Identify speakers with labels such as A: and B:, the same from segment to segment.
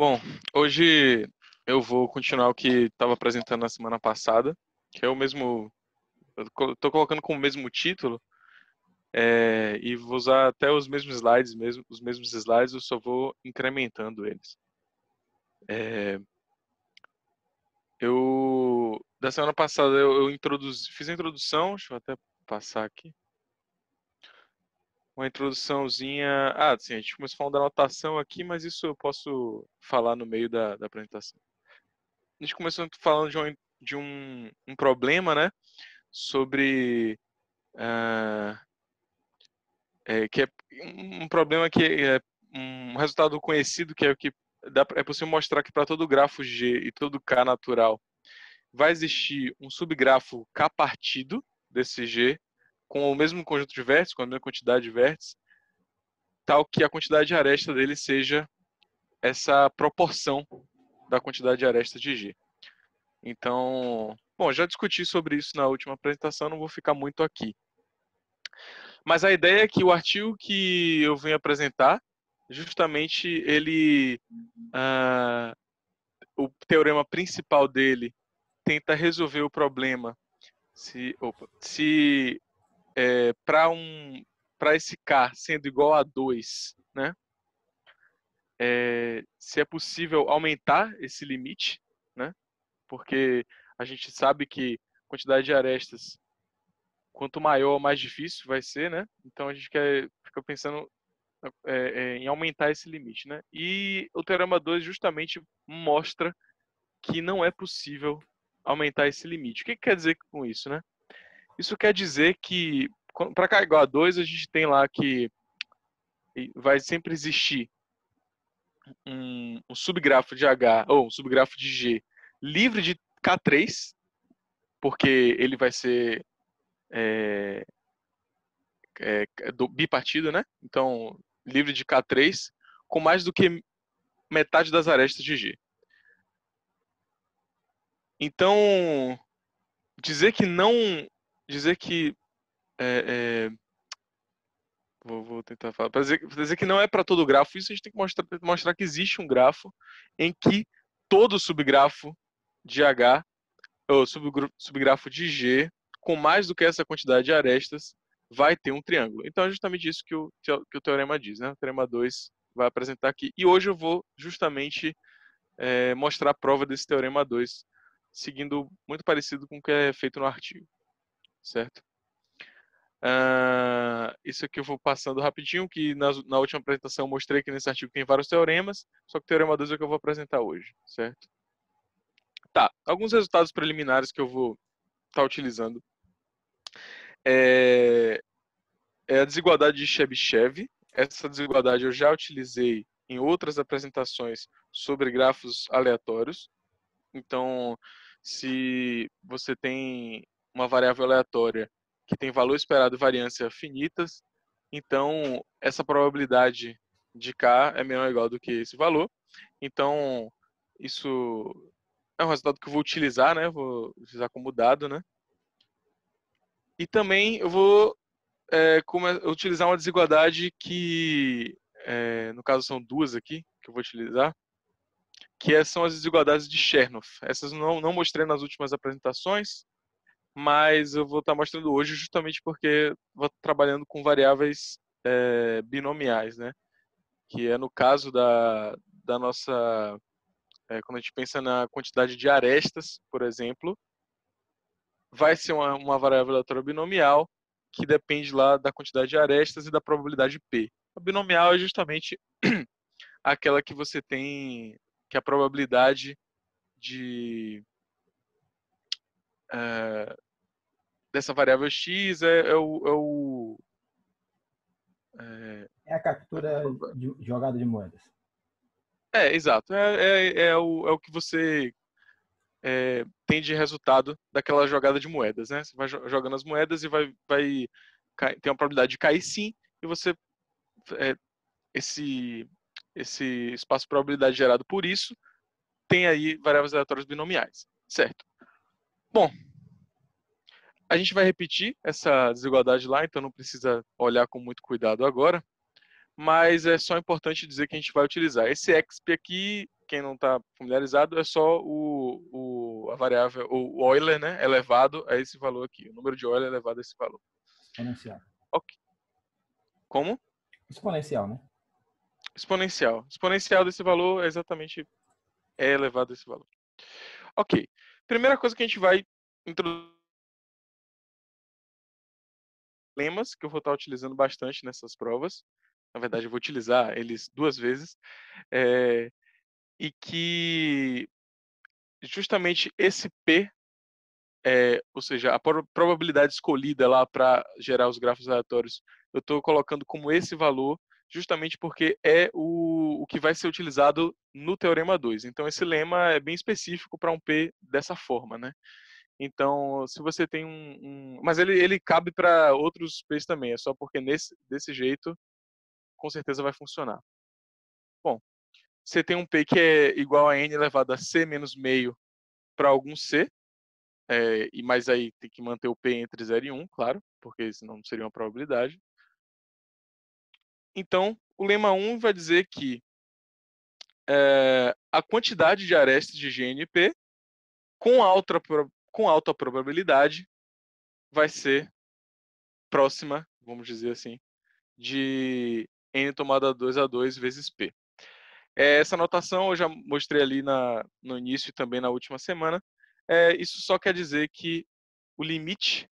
A: Bom, hoje eu vou continuar o que estava apresentando na semana passada, que é o mesmo. Estou colocando com o mesmo título é, e vou usar até os mesmos slides, mesmo, os mesmos slides, eu só vou incrementando eles. É, eu da semana passada eu, eu introduzi, fiz a introdução, deixa eu até passar aqui uma introduçãozinha. Ah, sim, a gente começou falando da anotação aqui, mas isso eu posso falar no meio da, da apresentação. A gente começou falando de um, de um, um problema, né? Sobre. Uh, é, que é um problema que é um resultado conhecido, que é o que dá, é possível mostrar que para todo grafo G e todo K natural vai existir um subgrafo K partido desse G com o mesmo conjunto de vértices, com a mesma quantidade de vértices, tal que a quantidade de aresta dele seja essa proporção da quantidade de aresta de G. Então, bom, já discuti sobre isso na última apresentação, não vou ficar muito aqui. Mas a ideia é que o artigo que eu vim apresentar, justamente ele, ah, o teorema principal dele tenta resolver o problema se, opa, se é, para um, para esse K sendo igual a 2, né? É, se é possível aumentar esse limite, né? Porque a gente sabe que quantidade de arestas, quanto maior, mais difícil vai ser, né? Então a gente quer, fica pensando é, é, em aumentar esse limite, né? E o Teorema 2 justamente mostra que não é possível aumentar esse limite. O que, que quer dizer com isso, né? Isso quer dizer que para k igual a 2, a gente tem lá que vai sempre existir um, um subgrafo de H ou um subgrafo de G livre de K3, porque ele vai ser é, é, é, do, bipartido, né? Então, livre de K3, com mais do que metade das arestas de G. Então, dizer que não dizer que é, é, vou, vou, tentar falar para dizer, dizer, que não é para todo grafo isso a gente tem que mostrar, mostrar que existe um grafo em que todo subgrafo de H ou subgrafo de G com mais do que essa quantidade de arestas vai ter um triângulo. Então é justamente isso que o, que o teorema diz, né? O teorema 2 vai apresentar aqui. E hoje eu vou justamente é, mostrar a prova desse teorema 2, seguindo muito parecido com o que é feito no artigo certo? Uh, isso aqui eu vou passando rapidinho, que na, na última apresentação eu mostrei que nesse artigo tem vários teoremas, só que o teorema 2 é o que eu vou apresentar hoje, certo? Tá, alguns resultados preliminares que eu vou estar tá utilizando. É, é, a desigualdade de Chebyshev. Essa desigualdade eu já utilizei em outras apresentações sobre grafos aleatórios. Então, se você tem uma variável aleatória que tem valor esperado e variância finitas, então essa probabilidade de K é menor ou igual do que esse valor. Então, isso é um resultado que eu vou utilizar, né? Vou utilizar como dado, né? E também eu vou é, utilizar uma desigualdade que, é, no caso, são duas aqui que eu vou utilizar, que é, são as desigualdades de Chernoff. Essas não, não mostrei nas últimas apresentações, mas eu vou estar tá mostrando hoje justamente porque vou estar trabalhando com variáveis é, binomiais, né? Que é no caso da, da nossa. É, quando a gente pensa na quantidade de arestas, por exemplo, vai ser uma, uma variável aleatória binomial que depende lá da quantidade de arestas e da probabilidade P. A binomial é justamente aquela que você tem, que é a probabilidade de. Eh, dessa variável x é, é o. É, o é...
B: é a captura é, de, jogada de moedas.
A: É, exato. É, é, é, o, é o que você é, tem de resultado daquela jogada de moedas, né? Você vai jogando as moedas e vai, vai tem uma probabilidade de cair sim, e você é, esse esse espaço de probabilidade gerado por isso tem aí variáveis aleatórias binomiais, certo? Bom, a gente vai repetir essa desigualdade lá, então não precisa olhar com muito cuidado agora, mas é só importante dizer que a gente vai utilizar. Esse exp aqui, quem não está familiarizado, é só o, o, a variável, o Euler, né, elevado a esse valor aqui, o número de Euler é elevado a esse valor. Exponencial. Ok. Como? Exponencial, né? Exponencial. Exponencial desse valor é exatamente é elevado a esse valor. Ok. Primeira coisa que a gente vai introduzir lemas que eu vou estar utilizando bastante nessas provas. Na verdade, eu vou utilizar eles duas vezes. É, e que justamente esse P, é, ou seja, a probabilidade escolhida lá para gerar os grafos aleatórios, eu estou colocando como esse valor justamente porque é o, o que vai ser utilizado no Teorema 2. Então, esse lema é bem específico para um P dessa forma, né? Então, se você tem um, um... mas ele, ele cabe para outros peixes também. É só porque nesse desse jeito, com certeza vai funcionar. Bom, você tem um P que é igual a n elevado a c menos meio para algum c, é, e mais aí tem que manter o P entre 0 e 1, claro, porque senão seria uma probabilidade. Então, o lema 1 vai dizer que é, a quantidade de arestas de GNP, com alta, com alta probabilidade, vai ser próxima, vamos dizer assim, de n tomada 2 a 2 vezes p. Eh, essa notação eu já mostrei ali na, no início e também na última semana. É, isso só quer dizer que o limite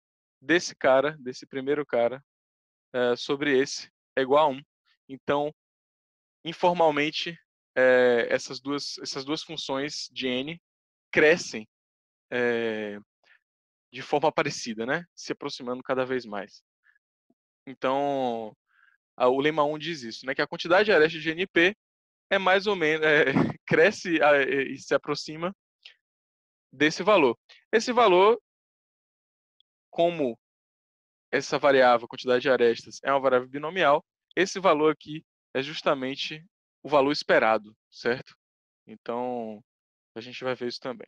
A: desse cara, desse primeiro cara, é, sobre esse é igual a 1. Então, informalmente, é, essas, duas, essas duas funções de n crescem é, de forma parecida, né? Se aproximando cada vez mais. Então, a, o lema 1 diz isso, né? Que a quantidade de arestas de NP é mais ou menos é, cresce a, e se aproxima desse valor. Esse valor, como essa variável, quantidade de arestas, é uma variável binomial, esse valor aqui é justamente o valor esperado, certo? Então, a gente vai ver isso também.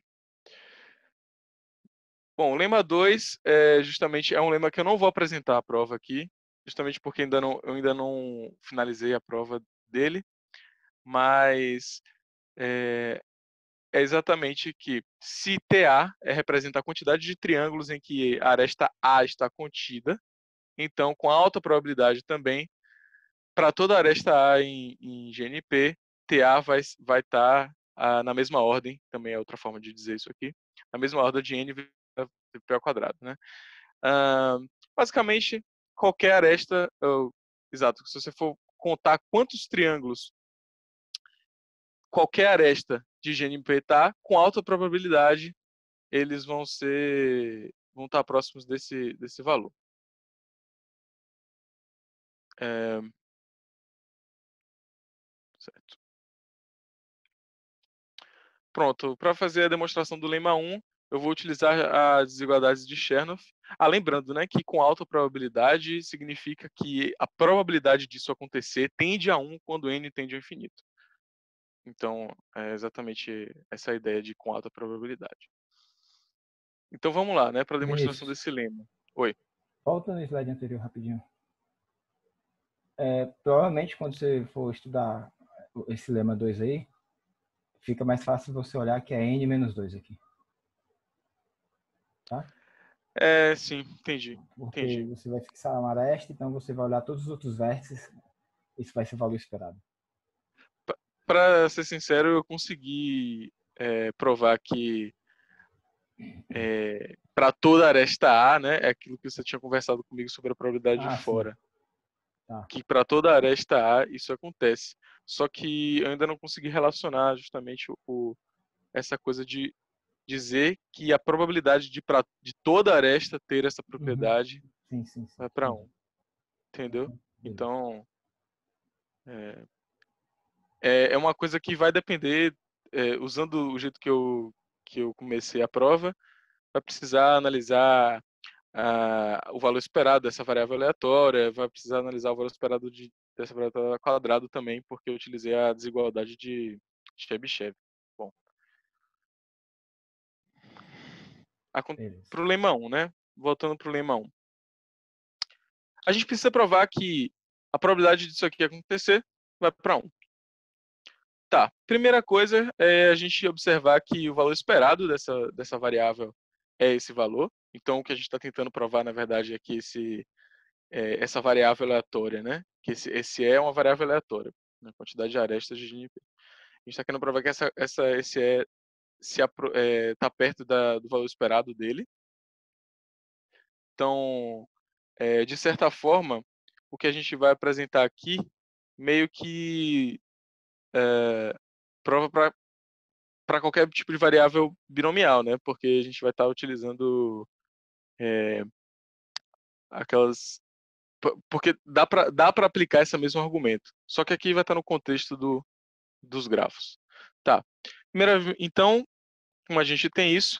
A: Bom, o lema 2 é eh, justamente é um lema que eu não vou apresentar a prova aqui, justamente porque ainda não, eu ainda não finalizei a prova dele, mas é, é exatamente que se TA é representa a quantidade de triângulos em que a aresta A está contida, então com alta probabilidade também, para toda a aresta A em, em GNP, TA vai estar vai tá, ah, na mesma ordem, também é outra forma de dizer isso aqui, na mesma ordem de N é, tipo, pi ao quadrado, né? Uh, basicamente, qualquer aresta, é exato, se você for contar quantos triângulos qualquer aresta de GNP está, com alta probabilidade eles vão ser vão estar tá próximos desse desse valor.
C: É... Certo.
A: Pronto, para fazer a demonstração do lema 1, eu vou utilizar as desigualdades de Chernoff. Ah, lembrando, né, que com alta probabilidade significa que a probabilidade disso acontecer tende a 1 quando n tende ao infinito. Então, é exatamente essa a ideia de com alta probabilidade. Então, vamos lá, né, para a demonstração Vinícius. desse lema. Oi.
B: Volta no slide anterior rapidinho. É, provavelmente, quando você for estudar esse lema 2 aí, fica mais fácil você olhar que é n menos 2 aqui. Tá? É, sim, entendi. Porque entendi. você vai fixar uma aresta, então você vai olhar todos os outros vértices, isso vai ser o valor esperado.
A: Para ser sincero, eu consegui é, provar que é, para toda aresta A, né, é aquilo que você tinha conversado comigo sobre a probabilidade ah, de fora. Tá. Que para toda aresta A isso acontece. Só que eu ainda não consegui relacionar justamente o, essa coisa de dizer que a probabilidade de, pra, de toda aresta ter essa uhum. propriedade uhum. sim, sim, sim. vai para 1. Um. Entendeu? Então, é, é, é, uma coisa que vai depender, é, usando o jeito que eu, que eu comecei a prova, vai precisar analisar ah, o valor esperado dessa variável aleatória, vai precisar analisar o valor esperado de, dessa variável quadrado também, porque eu utilizei a desigualdade de Chebyshev. Ah, para o Lemão, né? Voltando para o Lemão. A gente precisa provar que a probabilidade disso aqui acontecer vai para 1. Tá, primeira coisa é a gente observar que o valor esperado dessa, dessa variável é esse valor. Então, o que a gente está tentando provar, na verdade, é que esse, é, essa variável aleatória, né? Que esse, esse é uma variável aleatória, na né? quantidade de arestas de GNP. A gente está querendo provar que essa, essa, esse é se está eh, perto da, do valor esperado dele. Então, é, de certa forma, o que a gente vai apresentar aqui meio que é, prova para qualquer tipo de variável binomial, né? Porque a gente vai estar tá utilizando é, aquelas, porque dá para dá para aplicar esse mesmo argumento. Só que aqui vai estar tá no contexto do, dos grafos, tá? Primeira, então como a gente tem isso,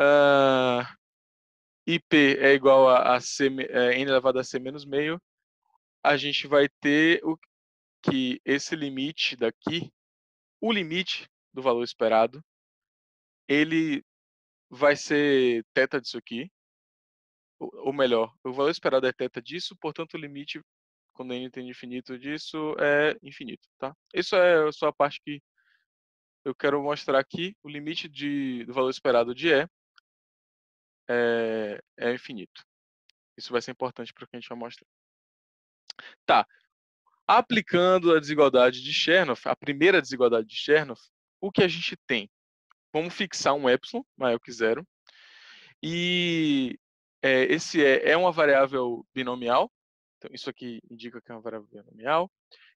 A: uh, ah, IP é igual a, a C, é, N elevado a C menos meio, a gente vai ter o, que esse limite daqui, o limite do valor esperado, ele vai ser teta disso aqui, ou melhor, o valor esperado é teta disso, portanto o limite, quando n tem infinito disso, é infinito, tá? Isso é só a parte que eu quero mostrar aqui o limite de, do valor esperado de E é, é infinito. Isso vai ser importante para o que a gente vai mostrar. Tá. Aplicando a desigualdade de Chernoff, a primeira desigualdade de Chernoff, o que a gente tem? Vamos fixar um epsilon maior que zero. E é, esse E é uma variável binomial. Então, isso aqui indica que é uma variável binomial.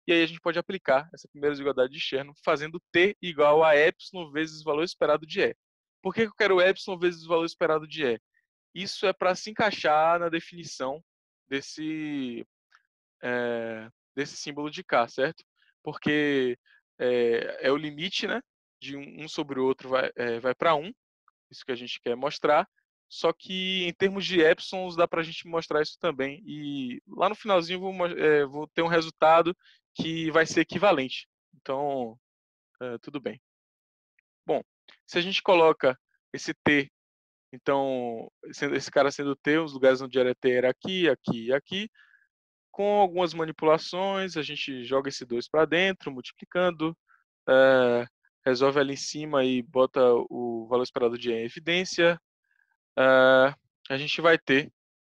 A: E aí a gente pode aplicar essa primeira desigualdade de Cherno fazendo T igual a ε vezes o valor esperado de E. Por que eu quero ε vezes o valor esperado de E? Isso é para se encaixar na definição desse, é, desse símbolo de K, certo? Porque é, é o limite né, de um, sobre o outro vai, é, vai para 1, isso que a gente quer mostrar. Só que em termos de epsilons dá para a gente mostrar isso também. E lá no finalzinho vou, é, vou, ter um resultado que vai ser equivalente. Então, uh, tudo bem. Bom, se a gente coloca esse T, então, esse cara sendo T, os lugares onde era T era aqui, aqui e aqui, com algumas manipulações, a gente joga esse 2 para dentro, multiplicando, uh, resolve ali em cima e bota o valor esperado de E em evidência, uh, a gente vai ter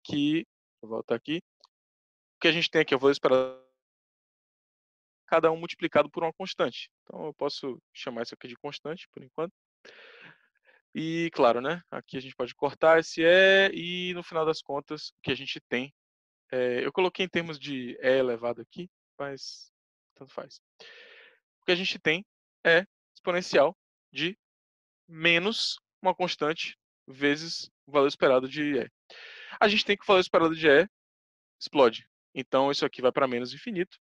A: que, vou voltar aqui, o que a gente tem aqui é o valor esperado cada um multiplicado por uma constante. Então eu posso chamar isso aqui de constante por enquanto. E claro, né? Aqui a gente pode cortar esse E e no final das contas o que a gente tem. É, eu coloquei em termos de E elevado aqui, mas tanto faz. O que a gente tem é exponencial de menos uma constante vezes o valor esperado de E. A gente tem que o valor esperado de E explode. Então isso aqui vai para menos infinito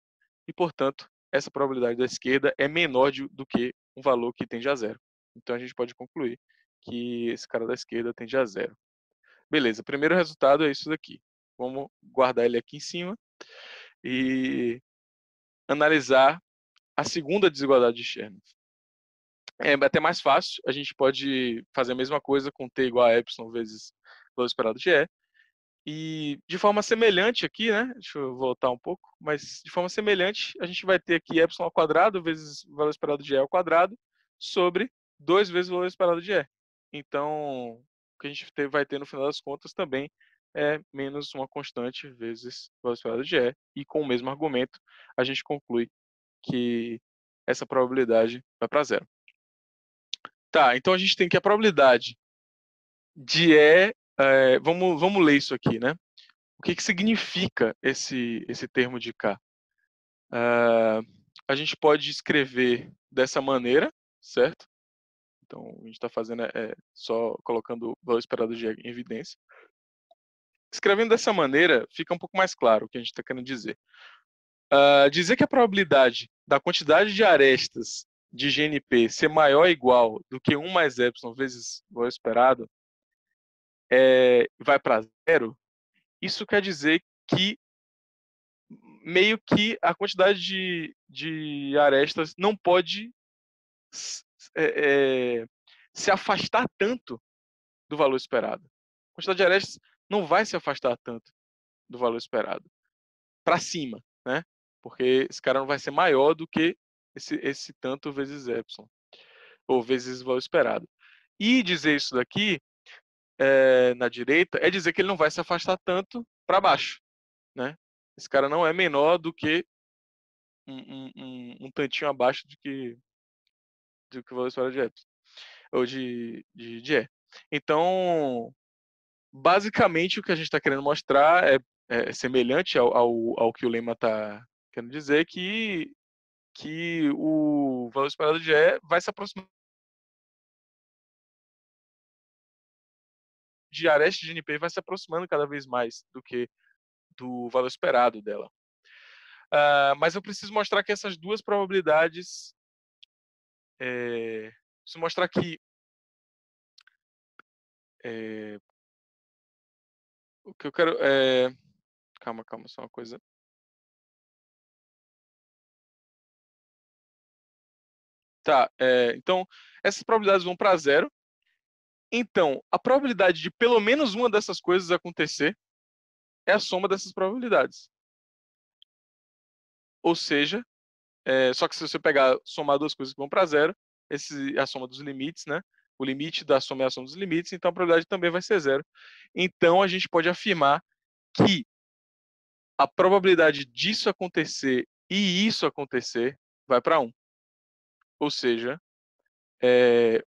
A: e, portanto, essa probabilidade da esquerda é menor de, do que um valor que tende a zero. Então a gente pode concluir que esse cara da esquerda tende a zero. Beleza, primeiro resultado é isso daqui. Vamos guardar ele aqui em cima e analisar a segunda desigualdade de Sherman. É, é até mais fácil, a gente pode fazer a mesma coisa com t igual a y vezes valor esperado de E e de forma semelhante aqui, né? Deixa eu voltar um pouco, mas de forma semelhante, a gente vai ter aqui epsilon ao quadrado vezes o valor esperado de e ao quadrado sobre 2 vezes o valor esperado de e. Então, o que a gente vai ter no final das contas também é menos uma constante vezes o valor esperado de e, e com o mesmo argumento, a gente conclui que essa probabilidade vai para zero. Tá, então a gente tem que a probabilidade de E é, eh, vamos, vamos ler isso aqui, né? O que, que significa esse, esse termo de K? Uh, a gente pode escrever dessa maneira, certo? Então, a gente está fazendo é, só colocando o valor esperado de em evidência. Escrevendo dessa maneira, fica um pouco mais claro o que a gente está querendo dizer. Uh, dizer que a probabilidade da quantidade de arestas de GNP ser maior ou igual do que 1 mais epsilon vezes o valor esperado é, vai para zero, isso quer dizer que meio que a quantidade de, de arestas não pode é, é, se afastar tanto do valor esperado. A quantidade de arestas não vai se afastar tanto do valor esperado. Para cima, né? Porque esse cara não vai ser maior do que esse, esse tanto vezes epsilon, ou vezes o valor esperado. E dizer isso daqui é, na direita é dizer que ele não vai se afastar tanto para baixo. Né? Esse cara não é menor do que um, um, um, um tantinho abaixo do que, do que o valor esperado de Epsilon. Ou de, de, de E. É. Então, basicamente, o que a gente está querendo mostrar é, é semelhante ao, ao, ao, que o Lema está querendo dizer, que, que o valor esperado de
C: E vai se aproximar
A: de Areste GNP vai se aproximando cada vez mais do que do valor esperado dela. Uh, mas eu preciso mostrar que essas duas probabilidades.
C: É, preciso mostrar que. É, o que eu quero. É, calma, calma, só uma coisa.
A: Tá, é, então essas probabilidades vão para zero então, a probabilidade de pelo menos uma dessas coisas acontecer é a soma dessas probabilidades. Ou seja, é, só que se você pegar, somar duas coisas que vão para zero, esse, é a soma dos limites, né? O limite da soma é a soma dos limites, então a probabilidade também vai ser zero. Então a gente pode afirmar que a probabilidade disso acontecer e isso acontecer vai para 1. Ou seja, é,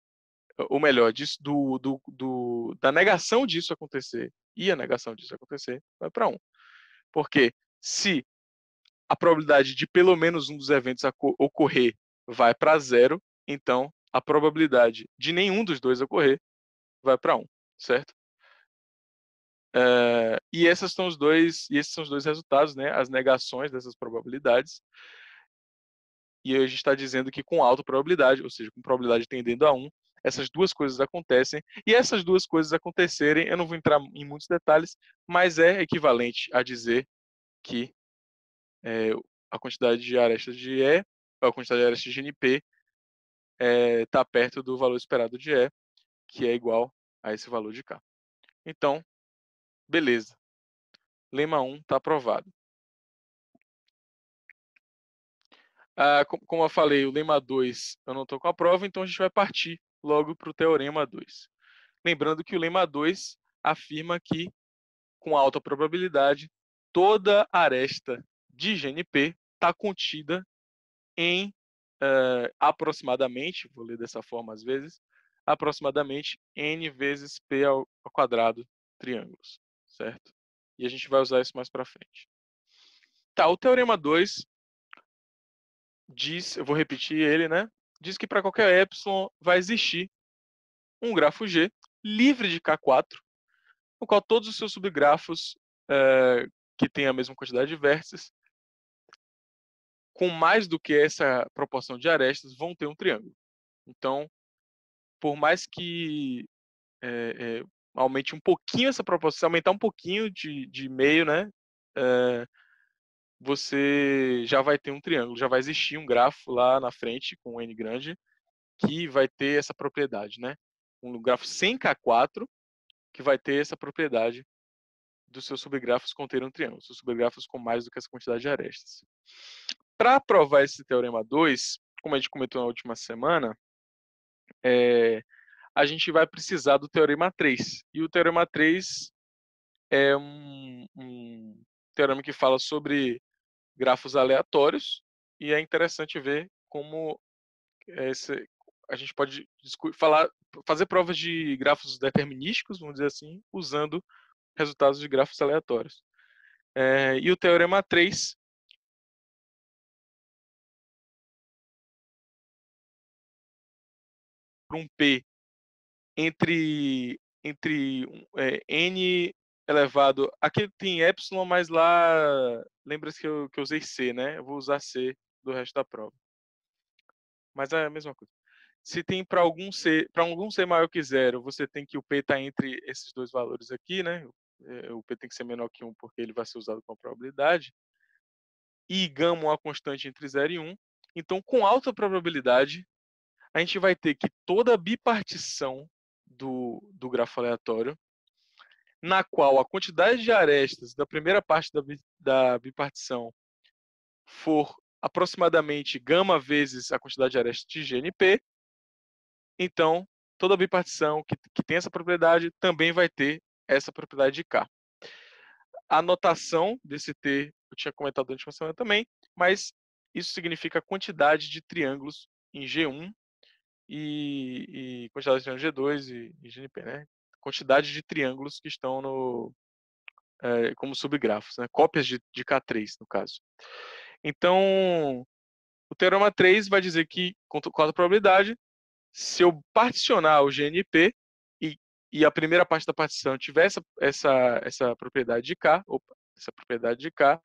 A: ou melhor, disso, do, do, do, da negação disso acontecer e a negação disso acontecer vai para 1. Um. Porque se a probabilidade de pelo menos um dos eventos ocorrer vai para zero, então a probabilidade de nenhum dos dois ocorrer vai para 1, um, certo? Uh, e esses são os dois, e esses são os dois resultados, né? As negações dessas probabilidades. E a gente está dizendo que com alta probabilidade, ou seja, com probabilidade tendendo a 1, essas duas coisas acontecem, e essas duas coisas acontecerem, eu não vou entrar em muitos detalhes, mas é equivalente a dizer que é, a quantidade de arestas de E, a quantidade de arestas de NP, está eh, é, perto do valor esperado de E, que é igual a esse valor de K. Então, beleza. Lema 1 está aprovado. Ah, como eu falei, o lema 2 eu não estou com a prova, então a gente vai partir logo para o teorema 2. Lembrando que o lema 2 afirma que, com alta probabilidade, toda aresta de GNP está contida em uh, aproximadamente, vou ler dessa forma às vezes, aproximadamente n vezes p ao, ao quadrado triângulos, certo? E a gente vai usar isso mais para frente. Tá, o teorema 2 diz, eu vou repetir ele, né? diz que para qualquer epsilon vai existir um grafo G livre de K4, no qual todos os seus subgrafos é, que têm a mesma quantidade de vértices, com mais do que essa proporção de arestas, vão ter um triângulo. Então, por mais que é, é, aumente um pouquinho essa proporção, aumentar um pouquinho de, de meio, né, é, você já vai ter um triângulo, já vai existir um grafo lá na frente com um n grande que vai ter essa propriedade, né? Um grafo sem K4 que vai ter essa propriedade dos seus subgrafos conterem um triângulo, seus subgrafos com mais do que essa quantidade de arestas. Para provar esse teorema 2, como a gente comentou na última semana, é, a gente vai precisar do teorema 3. E o teorema 3 é um, um teorema que fala sobre grafos aleatórios e é interessante ver como eh, esse, a gente pode falar, fazer provas de grafos determinísticos, vamos dizer assim, usando resultados de grafos aleatórios. É, e o teorema 3 um P entre, entre é, N elevado. Aqui tem epsilon, mas lá lembra-se que eu, que eu usei C, né? Eu vou usar C do resto da prova. Mas é a mesma coisa. Se tem para algum C, para algum C maior que zero, você tem que o P estar tá entre esses dois valores aqui, né? É, o P tem que ser menor que 1 porque ele vai ser usado com a probabilidade. E gama uma constante entre 0 e 1. Então, com alta probabilidade, a gente vai ter que toda a bipartição do, do grafo aleatório na qual a quantidade de arestas da primeira parte da, da bipartição for aproximadamente gama vezes a quantidade de arestas de GNP, então toda bipartição que, que tem essa propriedade também vai ter essa propriedade de K. A notação desse T, eu tinha comentado antes de semana também, mas isso significa a quantidade de triângulos em G1 e, e quantidade de triângulos G2 e, e GNP, né? quantidade de triângulos que estão no é, como subgrafos, né? cópias de, de K3, no caso. Então, o teorema 3 vai dizer que, com toda probabilidade, se eu particionar o GNP e, e a primeira parte da partição tiver essa, essa, essa propriedade de K, opa, essa propriedade de K,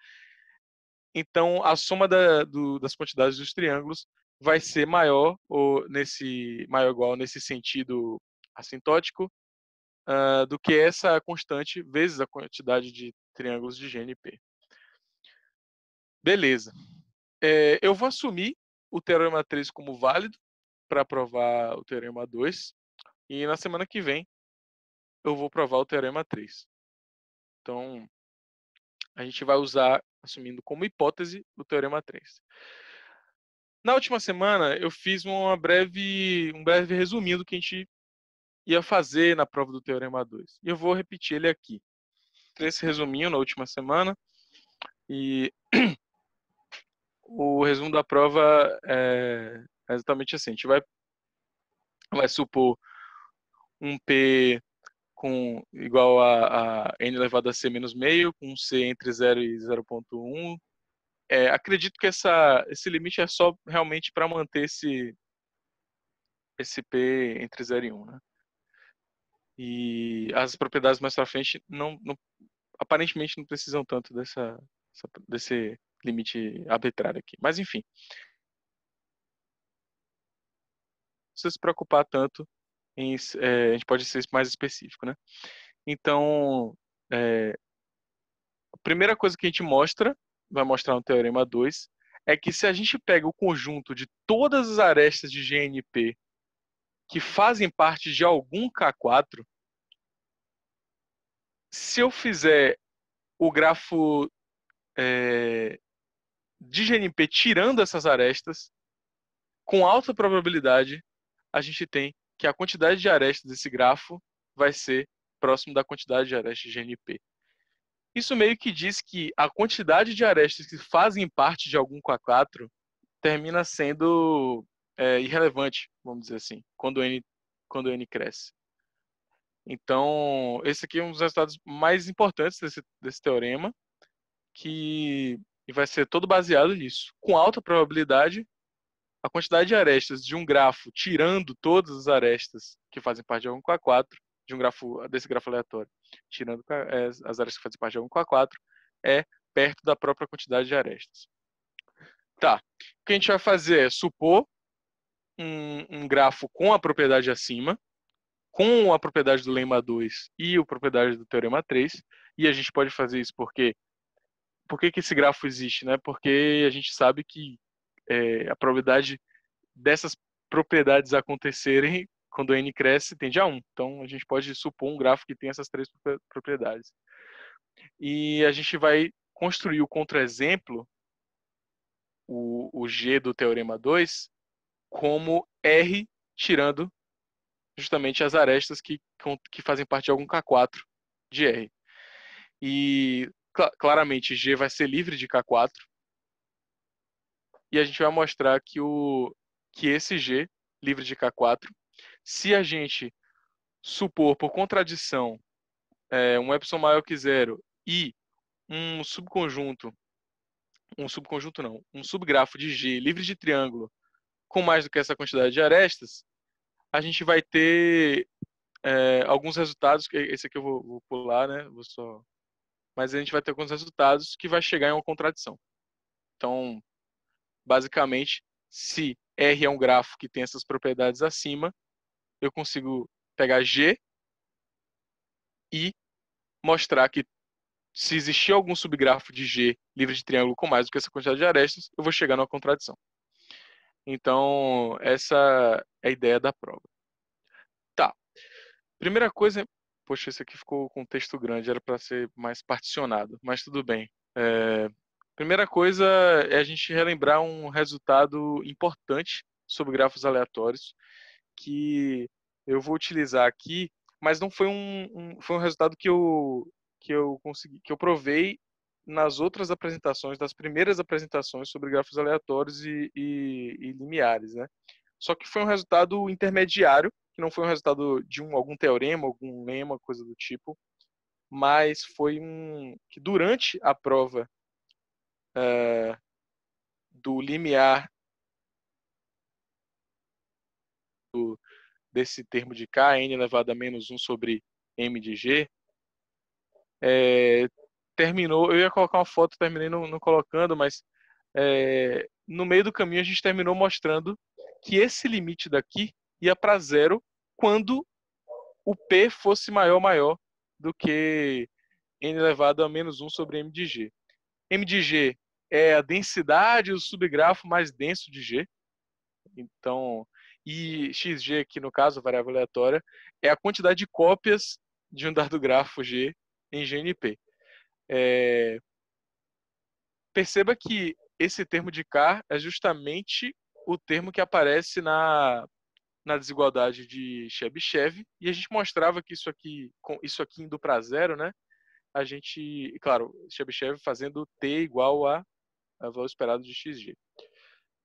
A: então a soma da, do, das quantidades dos triângulos vai ser maior ou nesse maior ou igual nesse sentido assintótico uh, do que essa constante vezes a quantidade de triângulos de GNP. Beleza. É, eu vou assumir o Teorema 3 como válido para provar o Teorema 2 e na semana que vem eu vou provar o Teorema 3. Então, a gente vai usar, assumindo como hipótese, o Teorema 3. Na última semana, eu fiz uma breve, um breve resumindo do que a gente ia fazer na prova do Teorema 2. E eu vou repetir ele aqui. Esse resuminho na última semana. E o resumo da prova é, é exatamente assim. A gente vai, vai supor um P com igual a, a n elevado a c menos meio, com c entre 0 e 0.1. É, acredito que essa, esse limite é só realmente para manter esse, esse p entre 0 e 1. Né? E as propriedades mais para frente não, não, aparentemente não precisam tanto dessa, desse limite arbitrário aqui. Mas enfim. Não precisa se preocupar tanto em, é, a gente pode ser mais específico, né? Então, é, a primeira coisa que a gente mostra, vai mostrar no Teorema 2, é que se a gente pega o conjunto de todas as arestas de GNP que fazem parte de algum K4, se eu fizer o grafo é, de GNP tirando essas arestas, com alta probabilidade, a gente tem que a quantidade de arestas desse grafo vai ser próximo da quantidade de arestas de GNP. Isso meio que diz que a quantidade de arestas que fazem parte de algum K4 termina sendo é, irrelevante, vamos dizer assim, quando N, quando N cresce. Então, esse aqui é um dos resultados mais importantes desse, desse teorema, que vai ser todo baseado nisso. Com alta probabilidade, a quantidade de arestas de um grafo, tirando todas as arestas que fazem parte de algum K4, de um grafo, desse grafo aleatório, tirando é, as arestas que fazem parte de algum K4, é perto da própria quantidade de arestas. Tá. O que a gente vai fazer é supor um, um grafo com a propriedade acima, com a propriedade do lema 2 e a propriedade do teorema 3, e a gente pode fazer isso porque por que, esse grafo existe, né? Porque a gente sabe que é, a probabilidade dessas propriedades acontecerem quando n cresce tende a 1. Então a gente pode supor um grafo que tem essas três propriedades. E a gente vai construir o contra-exemplo, o, o G do teorema 2, como R tirando justamente as arestas que, que fazem parte de algum K4 de R. E cl claramente G vai ser livre de K4. E a gente vai mostrar que, o, que esse G, livre de K4, se a gente supor por contradição é, um epsilon maior que zero e um subconjunto, um subconjunto não, um subgrafo de G livre de triângulo com mais do que essa quantidade de arestas, a gente vai ter é, alguns resultados, que esse aqui eu vou, vou pular, né? Vou só... Mas a gente vai ter alguns resultados que vai chegar em uma contradição. Então, basicamente, se R é um grafo que tem essas propriedades acima, eu consigo pegar G e mostrar que se existir algum subgrafo de G livre de triângulo com mais do que essa quantidade de arestas, eu vou chegar numa contradição. Então, essa é a ideia da prova. Tá. Primeira coisa, poxa, esse aqui ficou com texto grande, era para ser mais particionado, mas tudo bem. É... Primeira coisa é a gente relembrar um resultado importante sobre grafos aleatórios, que eu vou utilizar aqui, mas não foi um, um foi um resultado que eu, que eu consegui, que eu provei nas outras apresentações, das primeiras apresentações sobre grafos aleatórios e, e, e limiares, né? Só que foi um resultado intermediário, que não foi um resultado de um, algum teorema, algum lema, coisa do tipo, mas foi um que durante a prova uh, do limiar do, desse termo de k, n elevado a menos 1 sobre m de g, é, terminou, eu ia colocar uma foto, terminei não, não colocando, mas é, no meio do caminho a gente terminou mostrando que esse limite daqui ia para zero quando o P fosse maior maior do que n elevado a menos 1 sobre m de g. m de g é a densidade do subgrafo mais denso de g. Então, e xg aqui no caso, variável aleatória, é a quantidade de cópias de um dado grafo g em GNP. É... Perceba que esse termo de car é justamente o termo que aparece na, na desigualdade de Chebyshev e a gente mostrava que isso aqui, com isso aqui indo para zero, né? A gente, claro, Chebyshev fazendo t igual a, a valor esperado de xg.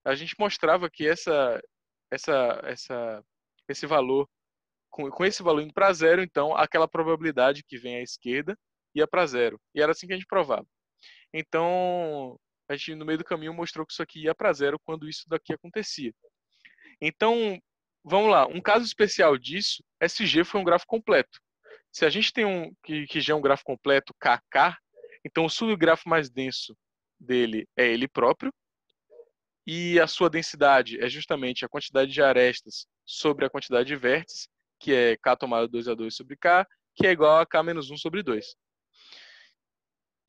A: A gente mostrava que essa, essa, essa, esse valor com, com esse valor indo para zero, então aquela probabilidade que vem à esquerda ia para zero. E era assim que a gente provava. Então, a gente no meio do caminho mostrou que isso aqui ia para zero quando isso daqui acontecia. Então, vamos lá, um caso especial disso, SG foi um grafo completo. Se a gente tem um que, que já é um grafo completo, KK, então o subgrafo mais denso dele é ele próprio, e a sua densidade é justamente a quantidade de arestas sobre a quantidade de vértices, que é K tomado 2 a 2 sobre K, que é igual a K menos 1 sobre 2.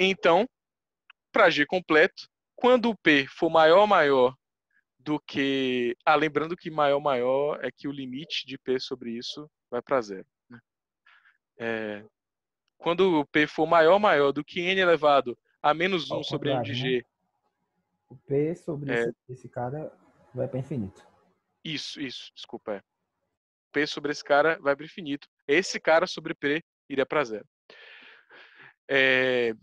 A: Então, para G completo, quando o P for maior maior do que. Ah, lembrando que maior maior é que o limite de P sobre isso vai para zero. Né? É... Quando o P for maior maior do que N elevado a menos 1 sobre n de G. Né?
B: O P sobre é... esse, esse, cara vai para infinito.
A: Isso, isso, desculpa. É. P sobre esse cara vai para infinito. Esse cara sobre P iria para zero. É,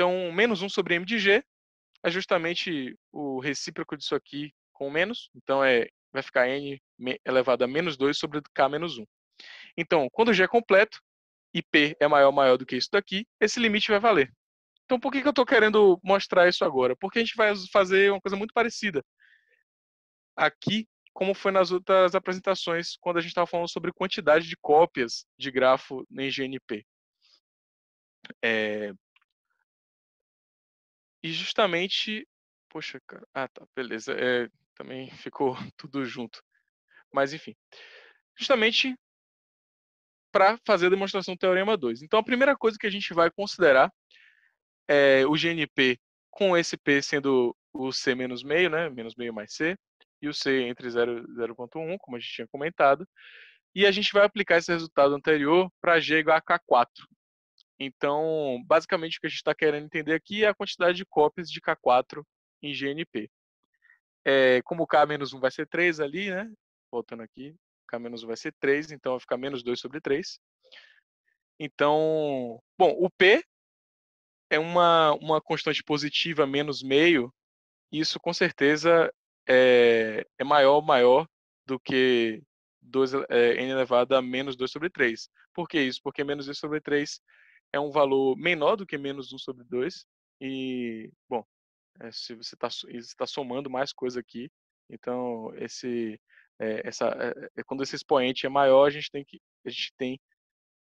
A: então, menos 1 sobre mdg é justamente o recíproco disso aqui com menos. Então, é, vai ficar n elevado a menos 2 sobre k menos 1. Então, quando g é completo e p é maior maior do que isso daqui, esse limite vai valer. Então, por que, que eu estou querendo mostrar isso agora? Porque a gente vai fazer uma coisa muito parecida. Aqui, como foi nas outras apresentações, quando a gente estava falando sobre quantidade de cópias de grafo em GNP. É, e
C: justamente.
A: Poxa, cara. Ah, tá, beleza. É, também ficou tudo junto. Mas, enfim. Justamente para fazer a demonstração do Teorema 2. Então, a primeira coisa que a gente vai considerar é o GNP com esse P sendo o C menos meio, né? Menos meio mais C. E o C entre 0.1, como a gente tinha comentado. E a gente vai aplicar esse resultado anterior para G igual a K4. Então, basicamente, o que a gente está querendo entender aqui é a quantidade de cópias de K4 em GNP. É, como K menos 1 vai ser 3 ali, né? Voltando aqui, K menos 1 vai ser 3, então vai ficar menos 2 sobre 3. Então, bom, o P é uma, uma constante positiva menos meio, isso com certeza é, é maior maior do que 2, é, n elevado a menos 2 sobre 3. Por que isso? Porque menos 2 sobre 3 é um valor menor do que menos 1 sobre 2. E, bom, é, se você está tá somando mais coisa aqui, então esse, é, essa, é, quando esse expoente é maior, a gente tem, que, a gente tem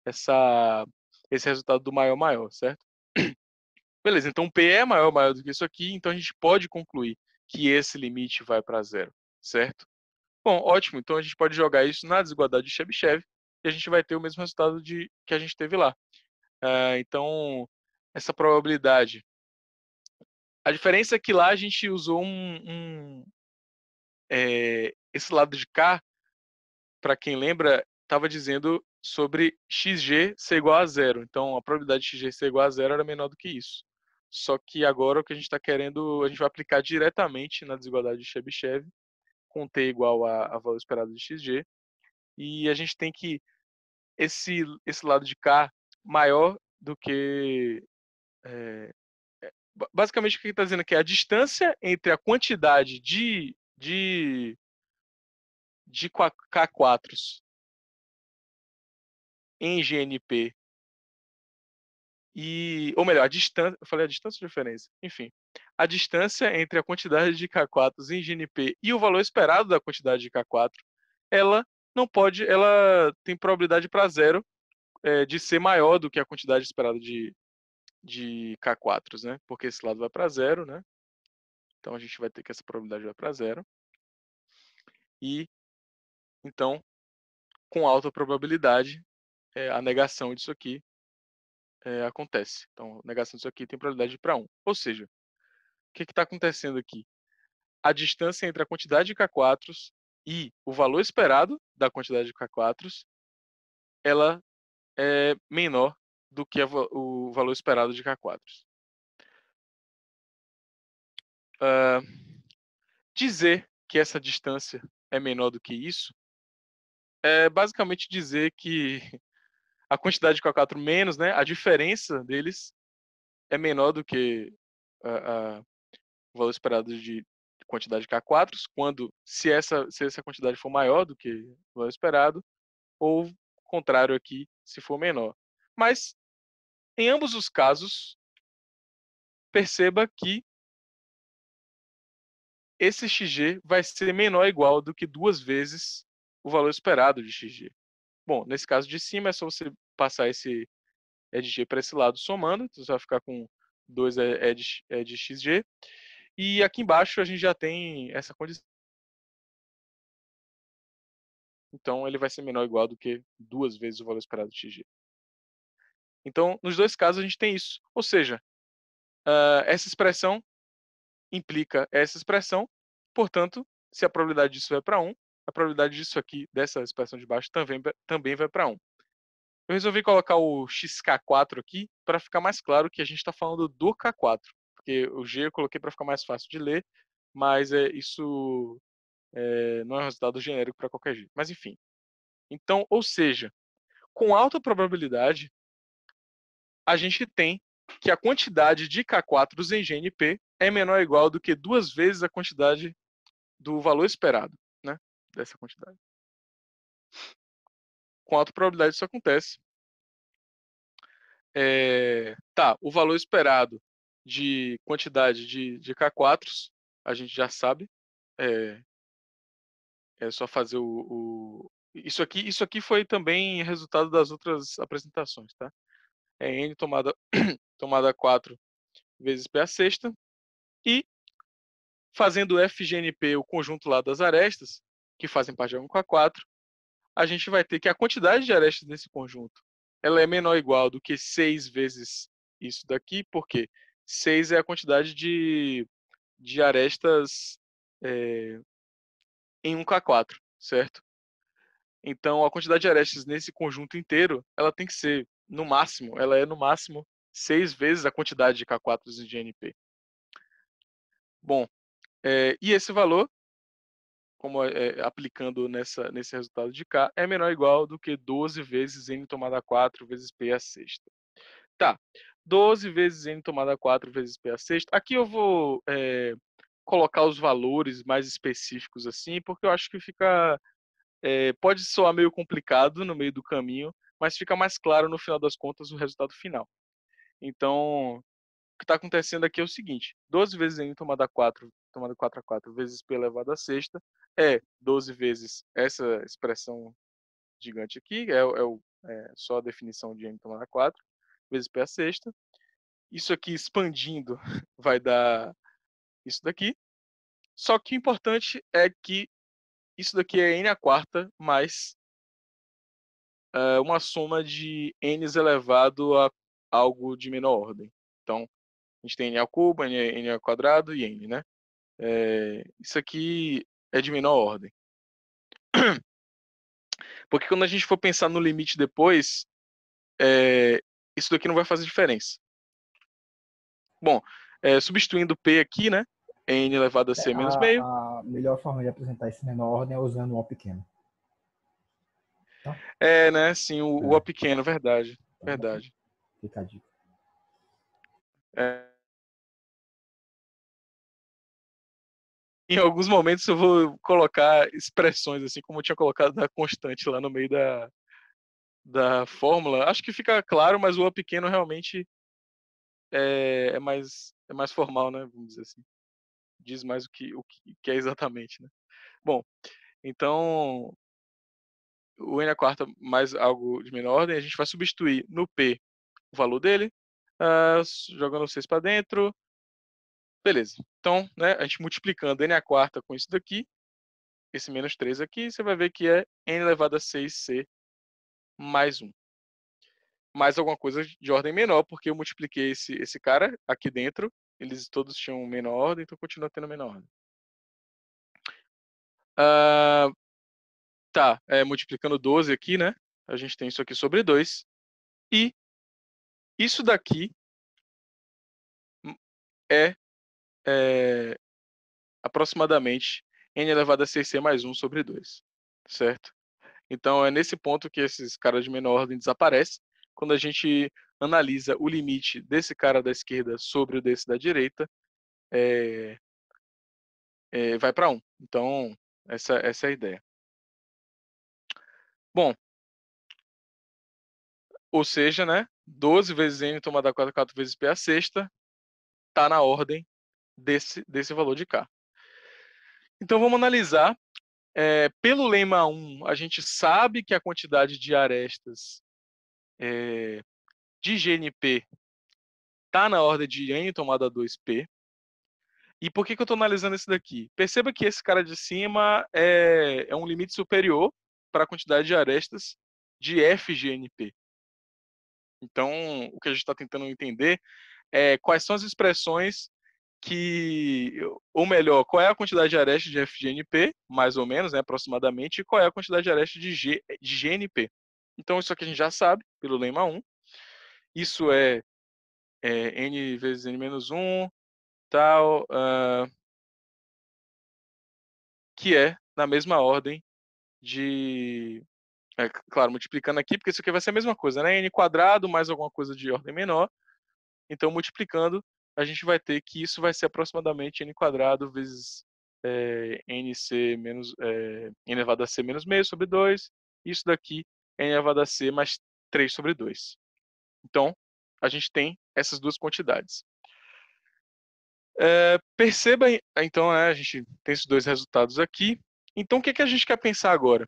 A: essa, esse resultado do maior maior, certo? Beleza, então P é maior maior do que isso aqui, então a gente pode concluir que esse limite vai para zero, certo? Bom, ótimo, então a gente pode jogar isso na desigualdade de Chebyshev e a gente vai ter o mesmo resultado de, que a gente teve lá. Ah, então, essa probabilidade. A diferença é que lá a gente usou um, um é, esse lado de cá, para quem lembra, estava dizendo sobre xg ser igual a zero. Então, a probabilidade de xg ser igual a zero era menor do que isso. Só que agora o que a gente está querendo, a gente vai aplicar diretamente na desigualdade de Chebyshev, com t igual a, a valor esperado de xg. E a gente tem que esse, esse lado de cá maior do que. Eh, é, basicamente, o que está dizendo é que a distância entre a quantidade de, de,
C: de K4s em GNP
A: e, ou melhor, a distância, eu falei a distância de referência, enfim, a distância entre a quantidade de K4 s em GNP e o valor esperado da quantidade de K4, ela não pode, ela tem probabilidade para zero é, de ser maior do que a quantidade esperada de, de k 4 né? Porque esse lado vai para zero, né? Então a gente vai ter que essa probabilidade vai para zero. E então, com alta probabilidade, é, a negação disso aqui é, acontece. Então, a negação disso aqui tem probabilidade para 1. Ou seja, o que está acontecendo aqui? A distância entre a quantidade de k 4 e o valor esperado da quantidade de k 4 ela é menor do que a, o valor esperado de k 4 Uh, ah, dizer que essa distância é menor do que isso é basicamente dizer que a quantidade de K4 menos, né, a diferença deles é menor do que uh, uh, o valor esperado de quantidade de K4s, quando se essa, se essa quantidade for maior do que o valor esperado, ou contrário aqui se for menor. Mas, em ambos os casos, perceba que esse xg vai ser menor ou igual do que duas vezes o valor esperado de xg. Bom, nesse caso de cima é só você passar esse edg para esse lado somando, então você vai ficar com 2 edg. E aqui embaixo a gente já tem essa condição então, ele vai ser menor ou igual do que duas vezes o valor esperado de xg. Então, nos dois casos, a gente tem isso. Ou seja, uh, essa expressão implica essa expressão. Portanto, se a probabilidade disso vai para 1, a probabilidade disso aqui, dessa expressão de baixo, também, também vai para 1. Eu resolvi colocar o xk4 aqui para ficar mais claro que a gente está falando do k4, porque o g eu coloquei para ficar mais fácil de ler, mas é, isso é, não é um resultado genérico para qualquer jeito. Mas enfim. Então, ou seja, com alta probabilidade, a gente tem que a quantidade de K4 em GNP é menor ou igual do que duas vezes a quantidade do valor esperado, né? Dessa quantidade. Com alta probabilidade isso acontece. É, tá, o valor esperado de quantidade de, de K4, a gente já sabe, é, é só fazer o, o, Isso aqui isso aqui foi também resultado das outras apresentações, tá? É N tomada, tomada 4 vezes P a sexta. E fazendo FGNP, o conjunto lá das arestas, que fazem parte de 1 com a 4, a gente vai ter que a quantidade de arestas nesse conjunto ela é menor ou igual do que 6 vezes isso daqui, porque 6 é a quantidade de, de arestas é, em 1 K4, certo? Então, a quantidade de arestes nesse conjunto inteiro, ela tem que ser, no máximo, ela é no máximo 6 vezes a quantidade de K4s de NP. Bom, é, e esse valor, como é, é, aplicando nessa, nesse resultado de K, é menor ou igual do que 12 vezes N tomada 4 vezes P a sexta. Tá, 12 vezes N tomada 4 vezes P a sexta. Aqui eu vou é, colocar os valores mais específicos assim, porque eu acho que fica é, pode soar meio complicado no meio do caminho, mas fica mais claro no final das contas o resultado final. Então, o que está acontecendo aqui é o seguinte: 12 vezes n tomada 4, tomada 4 a 4 vezes p elevado a sexta é 12 vezes essa expressão gigante aqui, é, é, é só a definição de n tomada 4 vezes p a sexta. Isso aqui expandindo vai dar isso daqui. Só que o importante é que isso daqui é n a quarta mais uh, uma soma de n elevado a algo de menor ordem. Então, a gente tem n ao cubo, n, n ao quadrado e n, né? É, isso aqui é de menor ordem. Porque quando a gente for pensar no limite depois, é, isso daqui não vai fazer diferença. Bom, é, substituindo p aqui, né? n elevado a c menos a, meio.
B: A melhor forma de apresentar esse menor ordem é usando o O pequeno.
A: Tá? É, né? Sim, o, é. o O pequeno, verdade. Tá verdade.
C: Fica a dica. É.
A: Em alguns momentos eu vou colocar expressões, assim como eu tinha colocado da constante lá no meio da, da fórmula. Acho que fica claro, mas o O pequeno realmente é, é mais, é mais formal, né? Vamos dizer assim diz mais o que, o que é exatamente, né? Bom, então o n a quarta mais algo de menor ordem, a gente vai substituir no p o valor dele, uh, jogando vocês para dentro. Beleza. Então, né, a gente multiplicando n a quarta com isso daqui, esse menos 3 aqui, você vai ver que é n elevado a 6c mais 1. Mais alguma coisa de ordem menor, porque eu multipliquei esse, esse cara aqui dentro eles todos tinham menor ordem, então continua tendo menor ordem. Ah,
C: tá, é, multiplicando 12 aqui, né? A gente tem isso aqui sobre 2. E isso daqui é,
A: é aproximadamente n elevado a 6c mais 1 sobre 2, certo? Então é nesse ponto que esses caras de menor ordem desaparecem, quando a gente analisa o limite desse cara da esquerda sobre o desse da direita, é, é, vai para um. Então, essa, essa é a ideia.
C: Bom, ou seja, né,
A: 12 vezes n tomada 4, 4 vezes p a sexta, está na ordem desse, desse valor de k. Então, vamos analisar. É, pelo lema 1, a gente sabe que a quantidade de arestas é, de GNP está na ordem de N tomada 2P. E por que, que eu estou analisando isso daqui? Perceba que esse cara de cima é, é um limite superior para a quantidade de arestas de FGNP. Então, o que a gente está tentando entender é quais são as expressões que, ou melhor, qual é a quantidade de arestas de FGNP, mais ou menos, né, aproximadamente, e qual é a quantidade de arestas de, G, de GNP. Então, isso aqui a gente já sabe, pelo lema 1, isso é, é n vezes n menos 1, tal, uh, que é na mesma ordem de é, claro, multiplicando aqui, porque isso aqui vai ser a mesma coisa, né? n quadrado mais alguma coisa de ordem menor. Então, multiplicando, a gente vai ter que isso vai ser aproximadamente n quadrado vezes é, nc menos é, n elevado a c menos meio sobre 2. Isso daqui é n elevado a c mais 3 sobre 2. Então, a gente tem essas duas quantidades. É, perceba, ah, então, né, a gente tem esses dois resultados aqui. Então, o que, é que a gente quer pensar agora?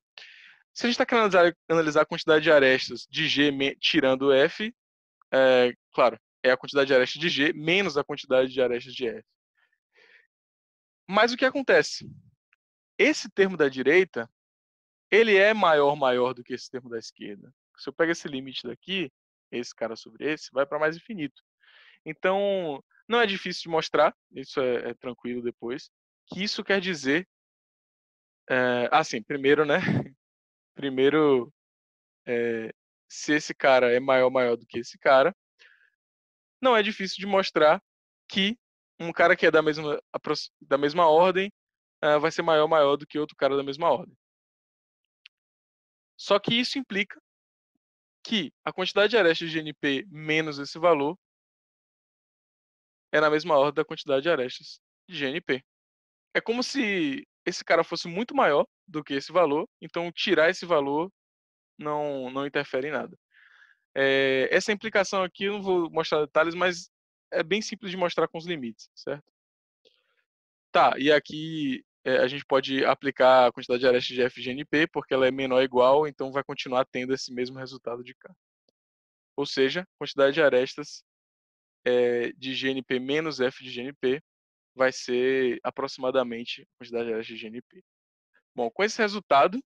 A: Se a gente está querendo analisar, analisar, a quantidade de arestas de G tirando tirando F, é, claro, é a quantidade de arestas de G menos a quantidade de arestas de F. Mas o que acontece? Esse termo da direita, ele é maior maior do que esse termo da esquerda. Se eu pego esse limite daqui, esse cara sobre esse, vai para mais infinito. Então, não é difícil de mostrar, isso é, é tranquilo depois, que isso quer dizer. É, assim, primeiro, né? Primeiro, é, se esse cara é maior, maior do que esse cara, não é difícil de mostrar que um cara que é da mesma, da mesma ordem eh, vai ser maior, maior do que outro cara da mesma ordem. Só que isso implica que a quantidade de arestas de NP menos esse valor é na mesma ordem da quantidade de arestas de GNP. É como se esse cara fosse muito maior do que esse valor, então tirar esse valor não, não interfere em nada. É, essa implicação aqui eu não vou mostrar detalhes, mas é bem simples de mostrar com os limites, certo? Tá, e aqui é, a gente pode aplicar a quantidade de arestas de FGNP, porque ela é menor ou igual, então vai continuar tendo esse mesmo resultado de K. Ou seja, a quantidade de arestas é, de GNP menos F de GNP vai ser aproximadamente a quantidade de arestas de GNP. Bom, com esse resultado,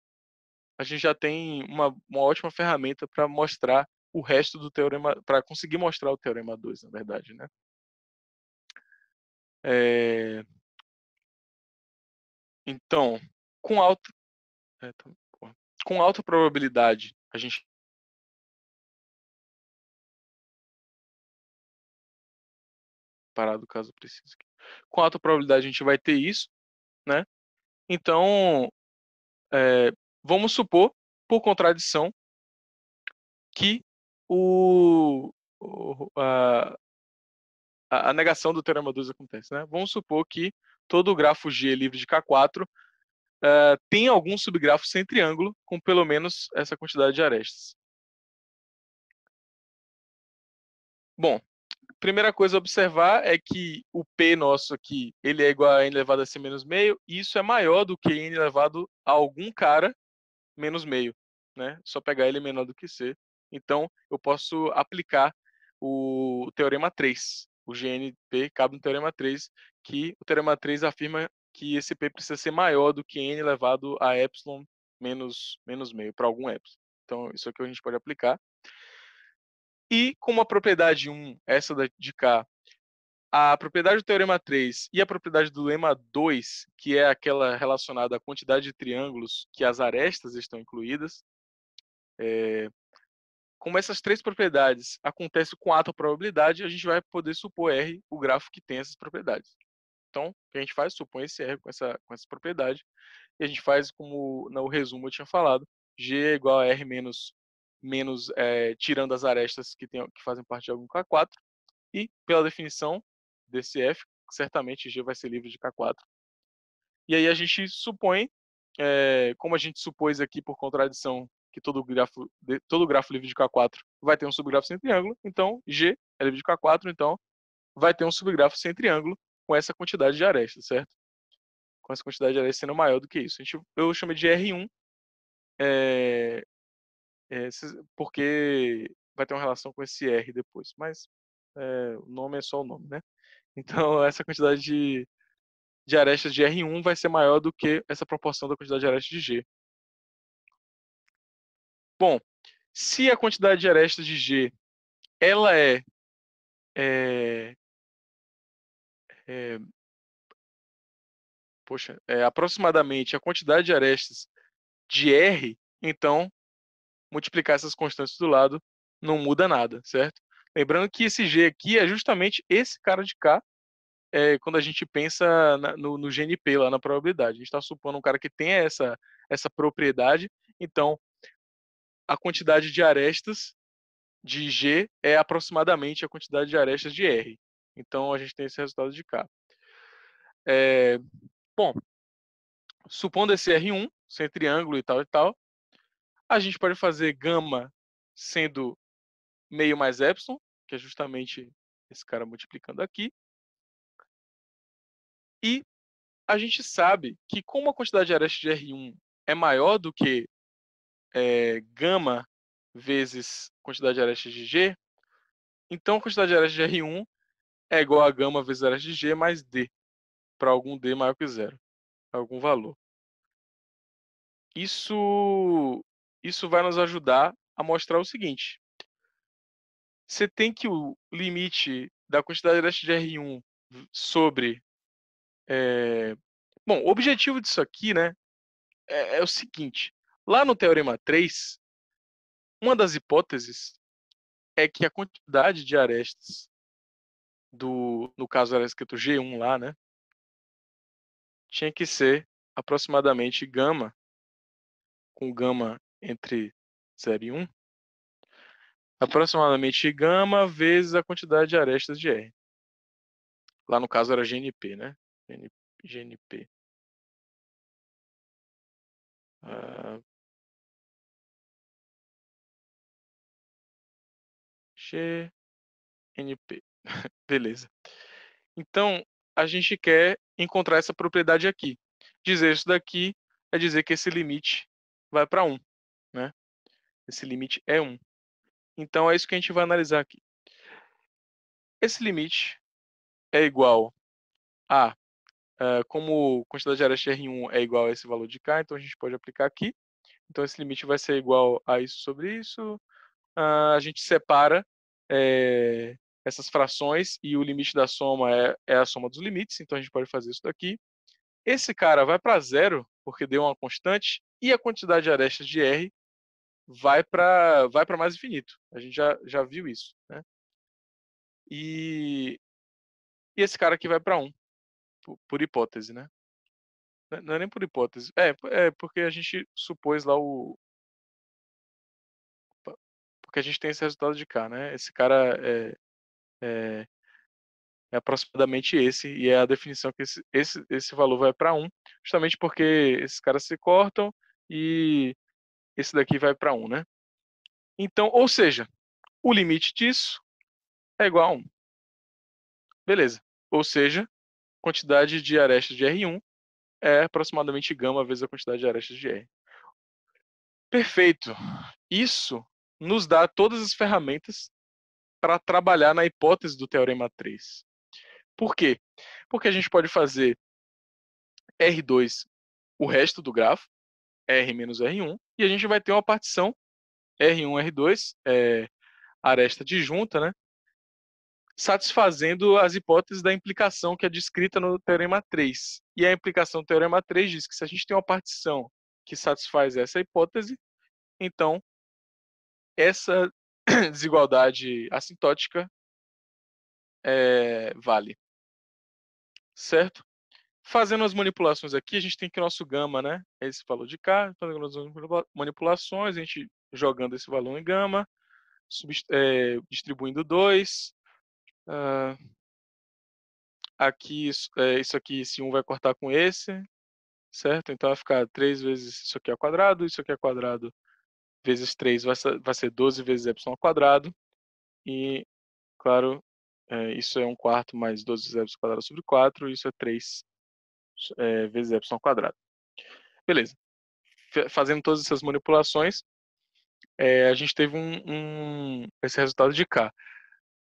A: a gente já tem uma, uma ótima ferramenta para mostrar o resto do teorema, para conseguir mostrar o teorema 2, na verdade, né?
C: É, então, com alta, é, tá, com alta probabilidade, a gente parado caso precise. Com alta probabilidade a gente vai ter isso, né? Então, é,
A: vamos supor, por contradição, que o, o a, a negação do teorema 2 acontece, né? Vamos supor que todo o grafo G é livre de K4 uh, eh, tem algum subgrafo sem triângulo com pelo menos essa quantidade de arestas. Bom, primeira coisa a observar é que o P nosso aqui, ele é igual a n elevado a c menos meio, e isso é maior do que n elevado a algum cara menos meio, né? Só pegar ele é menor do que c. Então, eu posso aplicar o teorema 3. O GNP cabe no teorema 3, que o teorema 3 afirma que esse P precisa ser maior do que N elevado a epsilon menos, menos meio, para algum epsilon. Então, isso aqui é a gente pode aplicar. E como a propriedade 1, essa de cá, a propriedade do teorema 3 e a propriedade do lema 2, que é aquela relacionada à quantidade de triângulos que as arestas estão incluídas, é, como essas três propriedades acontecem com alta probabilidade, a gente vai poder supor R, o grafo que tem essas propriedades. Então, o que a gente faz? Supõe esse R com essa, com essa propriedade. E a gente faz como no né, resumo eu tinha falado. G é igual a R menos, menos é, tirando as arestas que, tem, que fazem parte de algum K4. E, pela definição desse F, certamente G vai ser livre de K4. E aí a gente supõe, é, como a gente supôs aqui por contradição, que todo grafo, todo grafo livre de K4 vai ter um subgrafo sem triângulo, então G é livre de K4, então vai ter um subgrafo sem triângulo, com essa quantidade de arestas, certo? Com essa quantidade de arestas sendo maior do que isso. A gente, eu chamo de R1, é, é, porque vai ter uma relação com esse R depois, mas é, o nome é só o nome, né? Então, essa quantidade de, de arestas de R1 vai ser maior do que essa proporção da quantidade de arestas de G. Bom, se a quantidade de arestas de G
C: ela é, é é,
A: poxa, é aproximadamente a quantidade de arestas de R, então multiplicar essas constantes do lado não muda nada, certo? Lembrando que esse G aqui é justamente esse cara de cá, é, quando a gente pensa na, no, no, GNP lá na probabilidade. A gente está supondo um cara que tem essa, essa propriedade, então a quantidade de arestas de G é aproximadamente a quantidade de arestas de R. Então a gente tem esse resultado de cá. É, bom, supondo esse R1, sem triângulo e tal e tal, a gente pode fazer gama sendo meio mais epsilon, que é justamente esse cara multiplicando aqui. E a gente sabe que como a quantidade de arestas de R1 é maior do que é, gama vezes quantidade de arestas de G, então a quantidade de arestas de R1 é igual a gama vezes área é de G mais D, para algum D maior que zero, algum valor. Isso, isso vai nos ajudar a mostrar o seguinte. Você tem que o limite da quantidade de de R1 sobre... É... Bom, o objetivo disso aqui né, é, é o seguinte. Lá no Teorema 3, uma das hipóteses é que a quantidade de arestas do, no caso era escrito G1 lá, né? Tinha que ser aproximadamente gama, com gama entre 0 e 1, aproximadamente gama vezes a quantidade de arestas de R. Lá no caso era GNP, né?
C: GNP. Uh... Ah.
A: GNP. Beleza. Então, a gente quer encontrar essa propriedade aqui. Dizer isso daqui é dizer que esse limite vai para 1. Né? Esse limite é 1. Então, é isso que a gente vai analisar aqui. Esse limite é igual a... Eh, como quantidade de área de R1 é igual a esse valor de K, então a gente pode aplicar aqui. Então, esse limite vai ser igual a isso sobre isso. Ah, a gente separa é, essas frações e o limite da soma é, é a soma dos limites, então a gente pode fazer isso daqui. Esse cara vai para zero, porque deu uma constante, e a quantidade de arestas de R vai para vai mais infinito. A gente já, já viu isso. Né? E, e esse cara aqui vai para 1, um, por, por, hipótese. Né? É, não é nem por hipótese. É, é porque a gente supôs lá o. Porque a gente tem esse resultado de cá, né? Esse cara é, é, é aproximadamente esse, e é a definição que esse, esse, esse valor vai para 1, justamente porque esses caras se cortam e esse daqui vai para 1, né? Então, ou seja, o limite disso é igual a 1. Beleza. Ou seja, quantidade de arestas de R1 é aproximadamente γ vezes a quantidade de arestas de R. Perfeito. Isso nos dá todas as ferramentas para trabalhar na hipótese do teorema 3. Por quê? Porque a gente pode fazer R2 o resto do grafo, R menos R1, e a gente vai ter uma partição R1, R2, é, aresta disjunta, né? satisfazendo as hipóteses da implicação que é descrita no Teorema 3. E a implicação do Teorema 3 diz que se a gente tem uma partição que satisfaz essa hipótese, então essa desigualdade
C: assintótica
A: é, vale. Certo? Fazendo as manipulações aqui, a gente tem que o nosso gama, né? Esse valor de K, fazendo as manipulações, a gente jogando esse valor em gama, é, distribuindo 2. Uh, ah, aqui, é, isso aqui, esse 1 um vai cortar com esse, certo? Então vai ficar 3 vezes isso aqui ao quadrado, isso aqui ao quadrado vezes 3 vai ser, 12 vezes y ao quadrado. E, claro, é, isso é 1 quarto mais 12 vezes y quadrado sobre 4. Isso é 3 é, vezes y ao quadrado. Beleza. Fazendo todas essas manipulações, é, a gente teve um, um, esse resultado de K.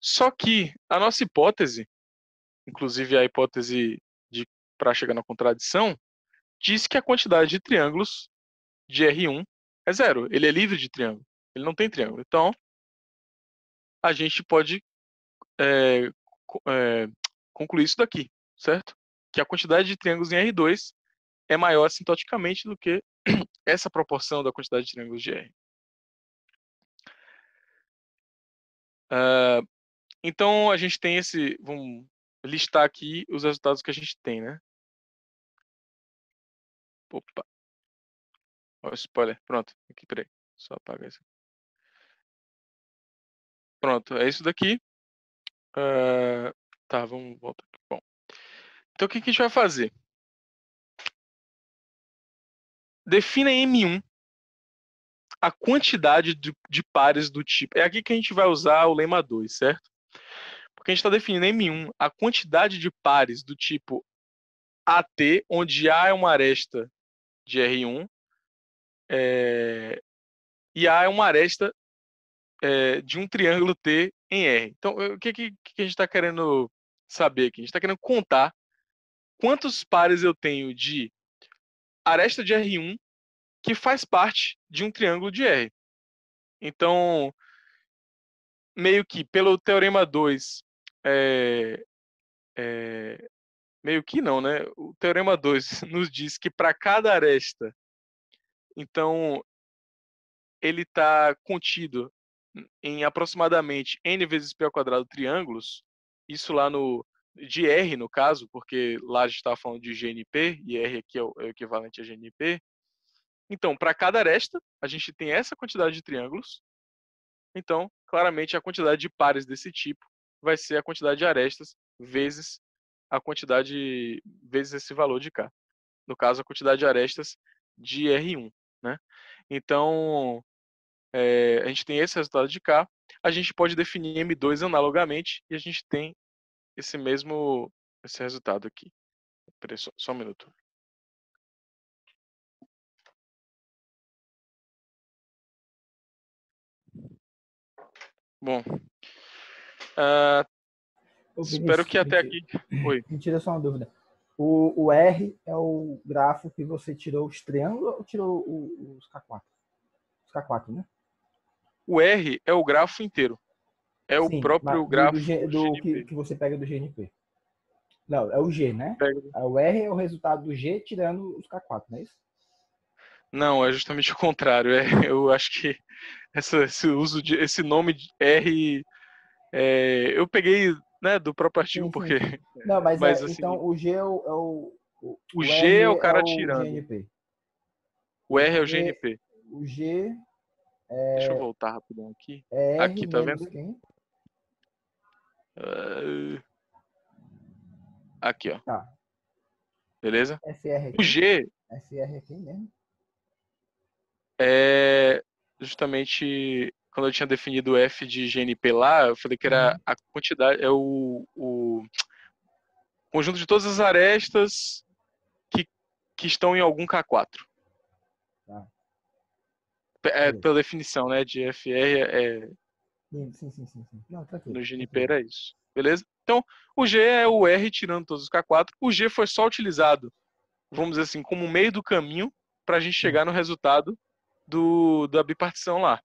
A: Só que a nossa hipótese, inclusive a hipótese para chegar na contradição, diz que a quantidade de triângulos de R1 é zero. Ele é livre de triângulo. Ele não tem triângulo. Então, a gente pode é, é, concluir isso daqui, certo? Que a quantidade de triângulos em R2 é maior sintoticamente do que essa proporção da quantidade de triângulos de R. Uh, então, a gente tem esse... Vamos listar aqui os resultados que a gente tem, né?
C: Opa. Ó, spoiler. Pronto. Aqui, peraí. Só apaga isso. Pronto, é isso daqui. Uh, tá, vamos voltar aqui. Bom. Então o que, que a gente vai fazer? Defina M1
A: a quantidade de, de pares do tipo. É aqui que a gente vai usar o lema 2, certo? Porque a gente está definindo M1 a quantidade de pares do tipo AT, onde A é uma aresta de R1 é, e A é uma aresta é, de um triângulo T em R. Então, eh, o que, que, que a gente está querendo saber aqui? A gente está querendo contar quantos pares eu tenho de aresta de R1 que faz parte de um triângulo de R. Então, meio que pelo teorema 2, é, é, meio que não, né? O teorema 2 nos diz que para cada aresta então, ele está contido em aproximadamente n vezes π ao quadrado triângulos, isso lá no de R no caso, porque lá a gente estava falando de GNP e R aqui é o, é o equivalente a GNP. Então, para cada aresta, a gente tem essa quantidade de triângulos. Então, claramente a quantidade de pares desse tipo vai ser a quantidade de arestas vezes a quantidade vezes esse valor de k. No caso, a quantidade de arestas de R1. Né? Então, é, a gente tem esse resultado de K. A gente pode definir M2 analogamente e a gente tem esse mesmo esse resultado aqui.
C: Peraí, só, só um minuto. Bom.
A: Uh, Ô, espero que até aqui.
C: Oi. Me tira só uma dúvida.
B: O, o R é o grafo que você tirou os triângulos ou tirou os K4? Os K4, né?
A: O R é o grafo inteiro. É Sim, o próprio grafo
B: do, do, do que, que, você pega do GNP. Não, é o G, né? Pega. É, o R é o resultado do G tirando os K4, não é isso?
A: Não, é justamente o contrário. É, eu acho que essa, esse uso de, esse nome de R, é, eu peguei né, do próprio artigo, sim, porque.
B: Não, mas, mas é, assim, então o G é o. É o,
A: o, o G R é o cara é o tirando. GNP. O R é o GNP. O G. É... Deixa eu voltar rapidão aqui. É R aqui, tá vendo? Quem? Ah, aqui, ó. Tá. Beleza?
B: SR o G. SR aqui é mesmo?
A: É justamente quando eu tinha definido o F de GNP lá, eu falei que era uhum. a quantidade, é o, o conjunto de todas as arestas que, que estão em algum K4. Tá. É, pela definição, né, de FR é... Sim, sim, sim. sim. Não, tá No tá GNP era isso. Beleza? Então, o G é o R tirando todos os K4. O G foi só utilizado, vamos dizer assim, como meio do caminho para a gente uhum. chegar no resultado do, da bipartição lá.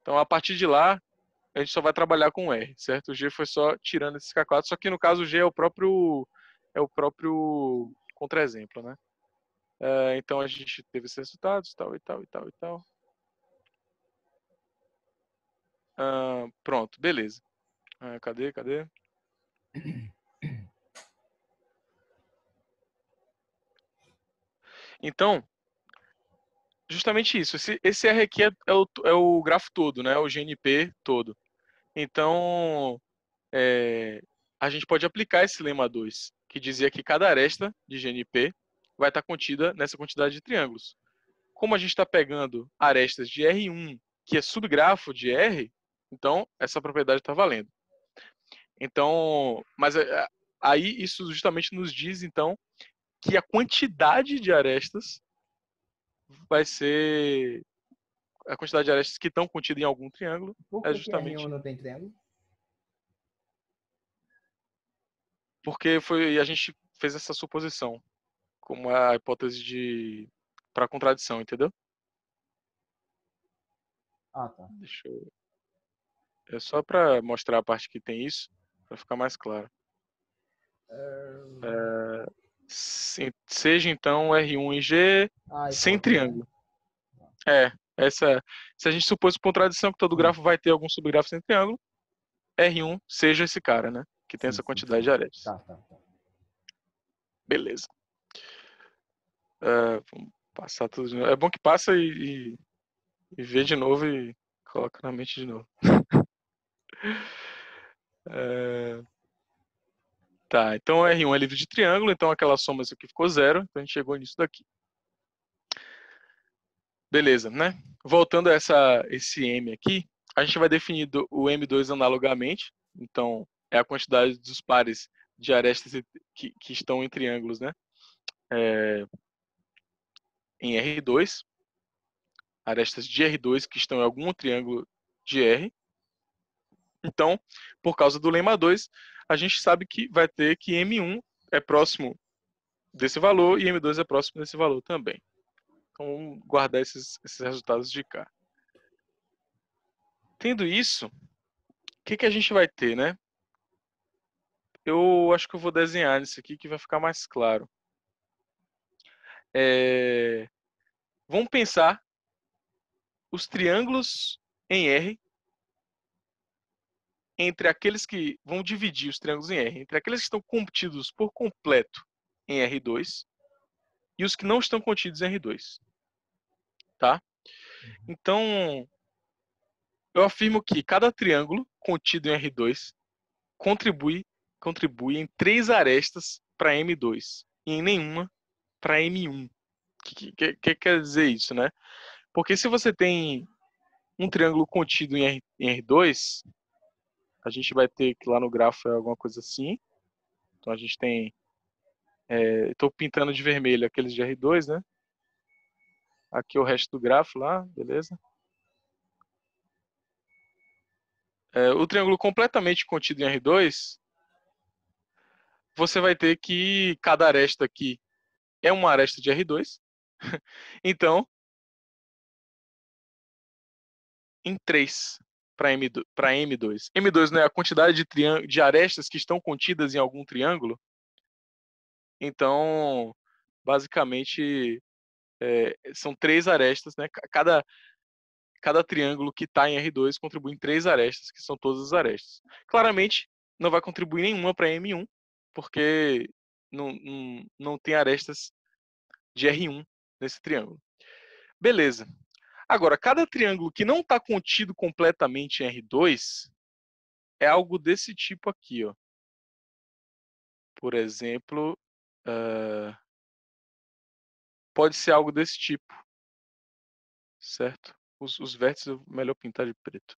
A: Então, a partir de lá, a gente só vai trabalhar com R, certo? O G foi só tirando esses K4, só que no caso o G é o próprio, é o próprio contra-exemplo, né? Uh, então, a gente teve esses resultados, tal e tal e tal e tal. Uh, pronto, beleza. Uh, cadê, cadê? Então, justamente isso. Esse, esse R aqui é, é, o, é o grafo todo, né? O GNP todo. Então, é, a gente pode aplicar esse lema 2, que dizia que cada aresta de GNP vai estar tá contida nessa quantidade de triângulos. Como a gente está pegando arestas de R1, que é subgrafo de R, então essa propriedade está valendo. Então, mas é, aí isso justamente nos diz então que a quantidade de arestas vai ser a quantidade de arestas que estão contidas em algum triângulo. Por é, é justamente.
B: não tem triângulo?
A: Porque foi a gente fez essa suposição como a hipótese de para contradição, entendeu? Ah, tá. Deixa eu... É só para mostrar a parte que tem isso, para ficar mais claro. É seja então R1 e G ah, sem é triângulo. É, essa, é. se a gente supôs por contradição que todo hum. grafo vai ter algum subgrafo sem triângulo, R1 seja esse cara, né? Que tem sim, essa quantidade sim. de arestas. Tá, tá, tá. Beleza. Uh, vamos passar tudo de novo. É bom que passa e, e, e vê de novo e coloca na mente de novo. uh... Tá, então R1 é, é livre de triângulo, então aquela soma aqui ficou zero, então a gente chegou nisso daqui. Beleza, né? Voltando a essa, esse M aqui, a gente vai definir do, o M2 analogamente, então é a quantidade dos pares de arestas que, que estão em triângulos, né? É, em R2, arestas de R2 que estão em algum triângulo de R. Então, por causa do lema 2, a gente sabe que vai ter que M1 é próximo desse valor e M2 é próximo desse valor também. Então, vamos guardar esses, esses resultados de cá. Tendo isso, o que, que a gente vai ter, né? Eu acho que eu vou desenhar nisso aqui que vai ficar mais claro. É... Vamos pensar os triângulos em R entre aqueles que vão dividir os triângulos em R, entre aqueles que estão contidos por completo em R2 e os que não estão contidos em R2. Tá? Uhum. Então, eu afirmo que cada triângulo contido em R2 contribui, contribui em três arestas para M2 e em nenhuma para M1. O que, que, que, quer dizer isso, né? Porque se você tem um triângulo contido em R2, a gente vai ter que lá no grafo é alguma coisa assim. Então a gente tem. Estou é, pintando de vermelho aqueles de R2, né? Aqui é o resto do grafo lá, beleza? É, o triângulo completamente contido em R2, você vai ter que cada aresta aqui é uma aresta de R2. então, em 3, para M2, M2? M2 não é a quantidade de, de arestas que estão contidas em algum triângulo? Então, basicamente, é, são três arestas, né? Cada, cada triângulo que está em R2 contribui em três arestas, que são todas as arestas. Claramente, não vai contribuir nenhuma para M1, porque não, não, não tem arestas de R1 nesse triângulo. Beleza. Agora, cada triângulo que não está contido completamente em R2 é algo desse tipo aqui. Ó. Por exemplo, uh,
C: pode ser algo desse tipo. Certo? Os, os vértices é melhor pintar de preto.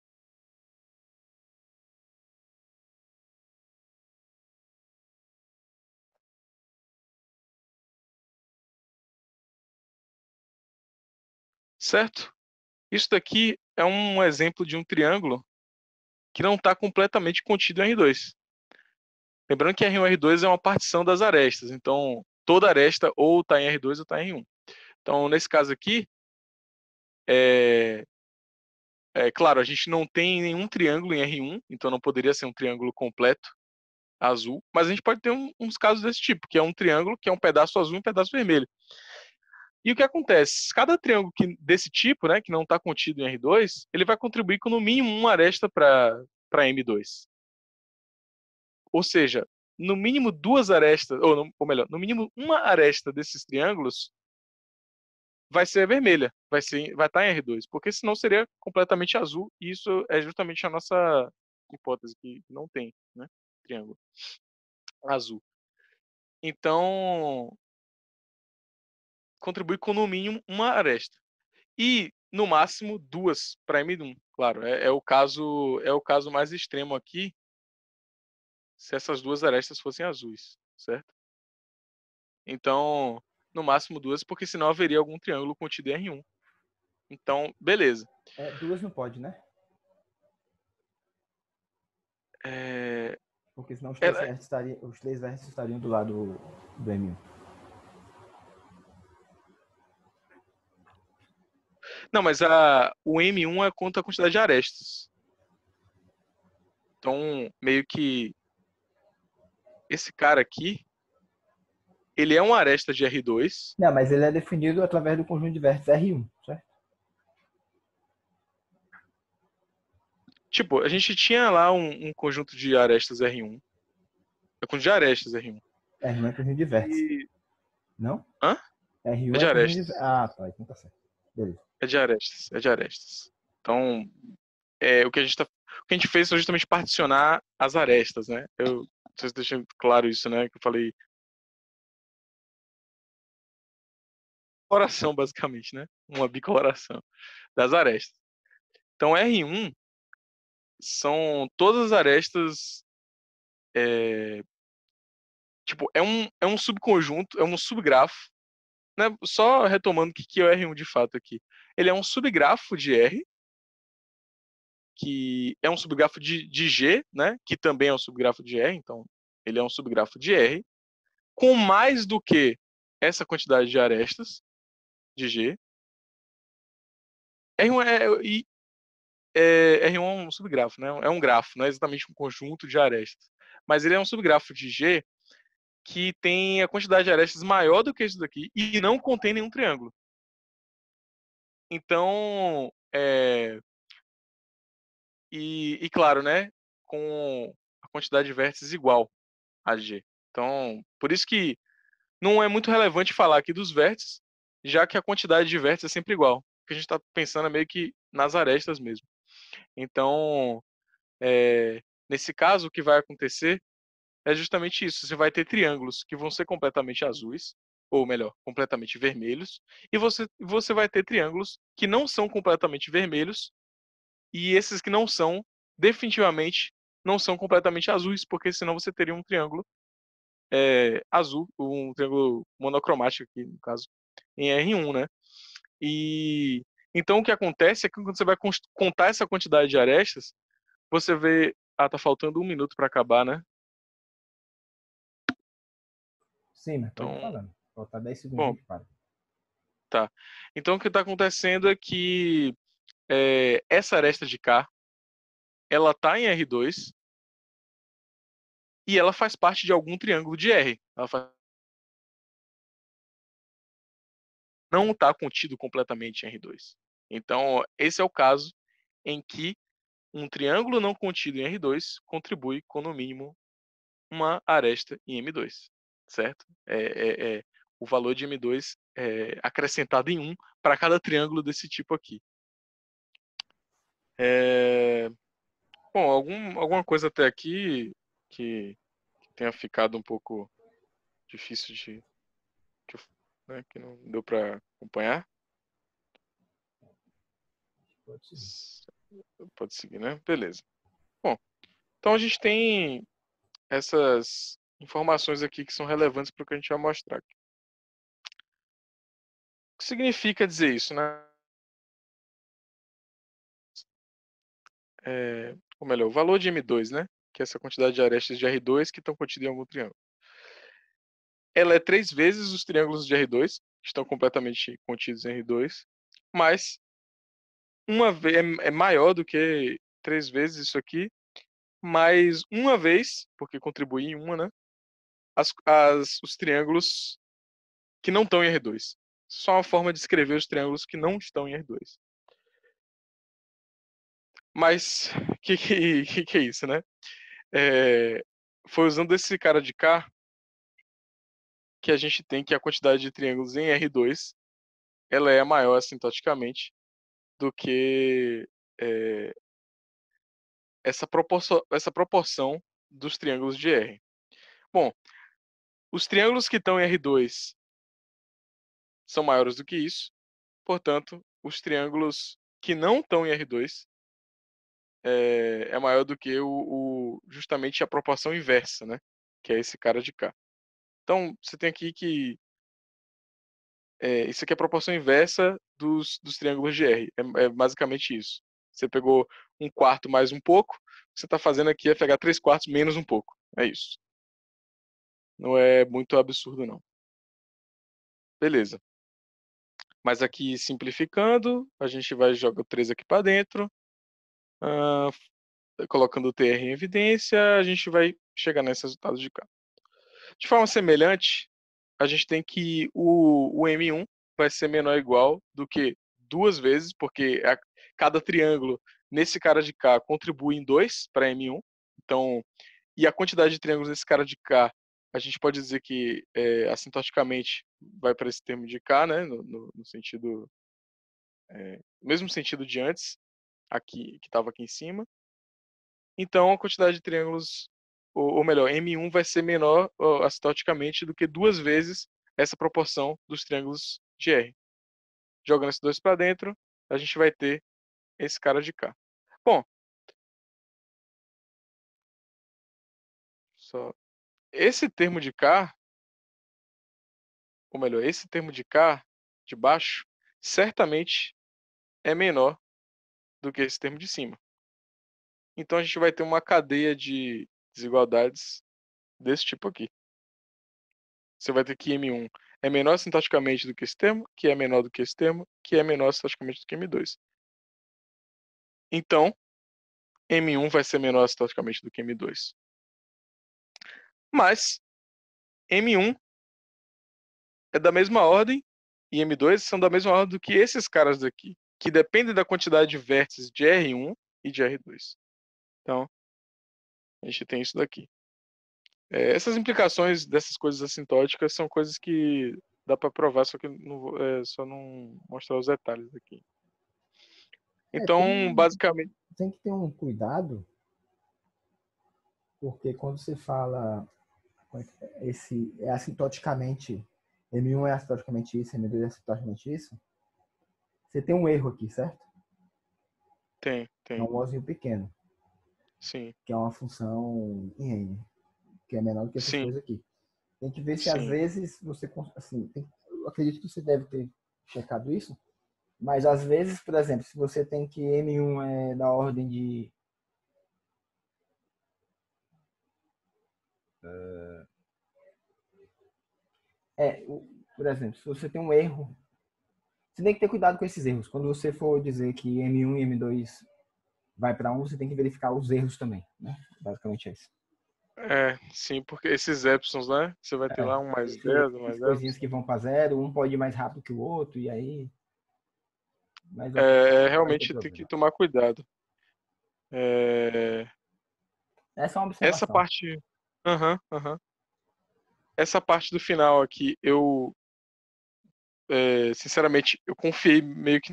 C: Certo?
A: Isso daqui é um exemplo de um triângulo que não está completamente contido em R2. Lembrando que R1 e R2 é uma partição das arestas, então toda aresta ou está em R2 ou está em R1. Então, nesse caso aqui, é... é... claro, a gente não tem nenhum triângulo em R1, então não poderia ser um triângulo completo azul, mas a gente pode ter um, uns casos desse tipo, que é um triângulo que é um pedaço azul e um pedaço vermelho. E o que acontece? Cada triângulo que, desse tipo, né, que não está contido em R2, ele vai contribuir com no mínimo uma aresta para M2. Ou seja, no mínimo duas arestas, ou, no, ou melhor, no mínimo uma aresta desses triângulos vai ser vermelha, vai ser, vai estar tá em R2, porque senão seria completamente azul, e isso é justamente a nossa hipótese que não tem, né? Triângulo azul. Então, contribui com no mínimo uma aresta. E no máximo duas para M1, claro, é, é, o caso é o caso mais extremo aqui. Se essas duas arestas fossem azuis, certo? Então, no máximo duas, porque senão haveria algum triângulo contido em R1. Então, beleza.
B: É, duas não pode, né?
A: É...
B: Porque senão os é três, Ela... estariam, os três estariam do lado
A: do M1. Não, mas a, o M1 é conta a quantidade de arestas. Então, meio que esse cara aqui, ele é uma aresta de R2.
B: Não, mas ele é definido através do conjunto de vértices R1, certo?
A: Tipo, a gente tinha lá um, um conjunto de arestas R1. É conjunto de arestas R1. R1 é conjunto de vértices. E... Não? Hã? R1 é, é, de arestas. De... Ah, tá. Então tá certo. Beleza. É de arestas, é de arestas. Então, é, o, que a gente tá, o que a gente fez foi justamente particionar as arestas, né? Eu vocês deixem claro isso, né? Que eu falei. Coração, basicamente, né? Uma bicoloração das arestas. Então, R1 são todas as arestas. É, tipo, é um, é um subconjunto, é um subgrafo né, só retomando o que, é o R1 de fato aqui. Ele é um subgrafo de R, que é um subgrafo de, de G, né, que também é um subgrafo de R, então ele é um subgrafo de R, com mais do que essa quantidade de arestas de G. R1 é, é, R1 é um subgrafo, né? é um grafo, não é exatamente um conjunto de arestas. Mas ele é um subgrafo de G que tem a quantidade de arestas maior do que esse daqui e não contém nenhum triângulo. Então, é... e, e claro, né, com a quantidade de vértices igual a G. Então, por isso que não é muito relevante falar aqui dos vértices, já que a quantidade de vértices é sempre igual. O que a gente está pensando é meio que nas arestas mesmo. Então, é, nesse caso, o que vai acontecer é justamente isso. Você vai ter triângulos que vão ser completamente azuis, ou melhor, completamente vermelhos, e você, você vai ter triângulos que não são completamente vermelhos, e esses que não são, definitivamente, não são completamente azuis, porque senão você teria um triângulo é, azul, um triângulo monocromático aqui, no caso, em R1, né? E então o que acontece é que quando você vai contar essa quantidade de arestas, você vê. Ah, tá faltando um minuto para acabar, né?
C: Sim, mas então, falando.
A: Falta
B: 10 segundos bom, para.
A: Tá. Então o que está acontecendo é que é, essa aresta de cá, ela está em R2
C: e ela faz parte de algum triângulo de R. Ela faz...
A: Não está contido completamente em R2. Então, esse é o caso em que um triângulo não contido em R2 contribui com, no mínimo, uma aresta em M2 certo? É, é, é o valor de M2 é acrescentado em 1 para cada triângulo desse tipo aqui. É, bom, algum, alguma coisa até aqui que, que tenha ficado um pouco difícil de. de né, que não deu para acompanhar? Pode seguir. Pode seguir, né? Beleza. Bom, então a gente tem essas informações aqui que são relevantes para o que a gente vai mostrar. Aqui.
C: O que significa dizer isso, né?
A: É, ou melhor, o valor de M2, né? Que é essa quantidade de arestas de R2 que estão contidas em algum triângulo. Ela é três vezes os triângulos de R2, que estão completamente contidos em R2, mas uma vez é, é maior do que três vezes isso aqui, mais uma vez, porque contribui em uma, né? as, as, os triângulos que não estão em R2. É só uma forma de escrever os triângulos que não estão em R2. Mas o que, que, que, é isso, né? É, foi usando esse cara de cá que a gente tem que a quantidade de triângulos em R2 ela é maior assintoticamente do que é, essa, proporção, essa proporção dos triângulos de R. Bom, os triângulos que estão em R2 são maiores do que isso. Portanto, os triângulos que não estão em R2 é, eh, é maior do que o, o, justamente a proporção inversa, né? Que é esse cara de cá. Então, você tem aqui que é, isso aqui é a proporção inversa dos, dos triângulos de R. É, é, basicamente isso. Você pegou um quarto mais um pouco, você está fazendo aqui é pegar três quartos menos um pouco. É isso não é muito absurdo, não. Beleza. Mas aqui, simplificando, a gente vai jogar o 3 aqui para dentro. Uh, colocando o TR em evidência, a gente vai chegar nesse resultado de cá. De forma semelhante, a gente tem que o, o M1 vai ser menor ou igual do que duas vezes, porque a, cada triângulo nesse cara de cá contribui em 2 para M1. Então, e a quantidade de triângulos nesse cara de cá a gente pode dizer que é, assintoticamente vai para esse termo de k né, no, no, no sentido é, mesmo sentido de antes, aqui que estava aqui em cima. Então a quantidade de triângulos, ou, ou melhor, m1 vai ser menor assintoticamente do que duas vezes essa proporção dos triângulos de R. Jogando esses dois para dentro, a gente vai ter
C: esse cara de k Bom, só esse termo de cá, ou melhor,
A: esse termo de cá, de baixo, certamente é menor do que esse termo de cima. Então a gente vai ter uma cadeia de desigualdades desse tipo aqui. Você vai ter que M1 é menor sintaticamente do que esse termo, que é menor do que esse termo, que é menor sintaticamente do que M2. Então, M1 vai ser menor sintaticamente do que M2. Mas M1 é da mesma ordem e M2 são da mesma ordem do que esses caras daqui, que dependem da quantidade de vértices de R1 e de R2. Então, a gente tem isso daqui. É, essas implicações dessas coisas assintóticas são coisas que dá para provar, só que não, é, só não mostrar os detalhes aqui.
B: É, então, é, tem, basicamente. Tem que ter um cuidado, porque quando você fala esse é assintoticamente M1 é assintoticamente isso, M2 é assintoticamente isso, você tem um erro aqui, certo? Tem, tem. É um ózinho pequeno. Sim. Que é uma função em N, que é menor do que essa Sim. aqui. Tem que ver se Sim. às vezes você, assim, tem, eu acredito que você deve ter checado isso, mas às vezes, por exemplo, se você tem que M1 é da ordem de... É, é, por exemplo, se você tem um erro, você tem que ter cuidado com esses erros. Quando você for dizer que M1 e M2 vai para 1, você tem que verificar os erros também, né? Basicamente é isso.
A: É, sim, porque esses epsilons, né? Você vai ter é, lá um mais 10, um mais 10. coisinhas
B: que vão para zero, um pode ir mais rápido que o outro, e aí...
A: Mas, é, é realmente tem que tomar cuidado. É... Essa é uma observação. Essa parte... Aham, uhum, aham. Uhum essa parte do final aqui, eu é, sinceramente, eu confiei meio que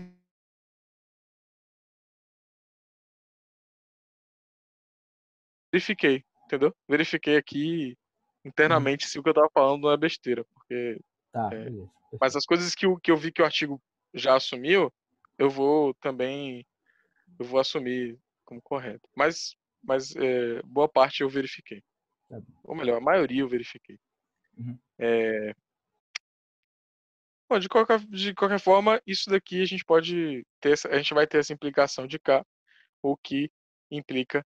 C: verifiquei, entendeu?
A: Verifiquei aqui uhum. internamente uhum. se o que eu tava falando não é besteira, porque tá, é, mas as coisas que, que eu vi que o artigo já assumiu, eu vou também eu vou assumir como correto. Mas mas é, boa parte eu verifiquei. Tá Ou melhor, a maioria eu verifiquei. Uhum. É... Bom, de qualquer, de qualquer forma, isso daqui a gente pode ter, a gente vai ter essa implicação de K, o que implica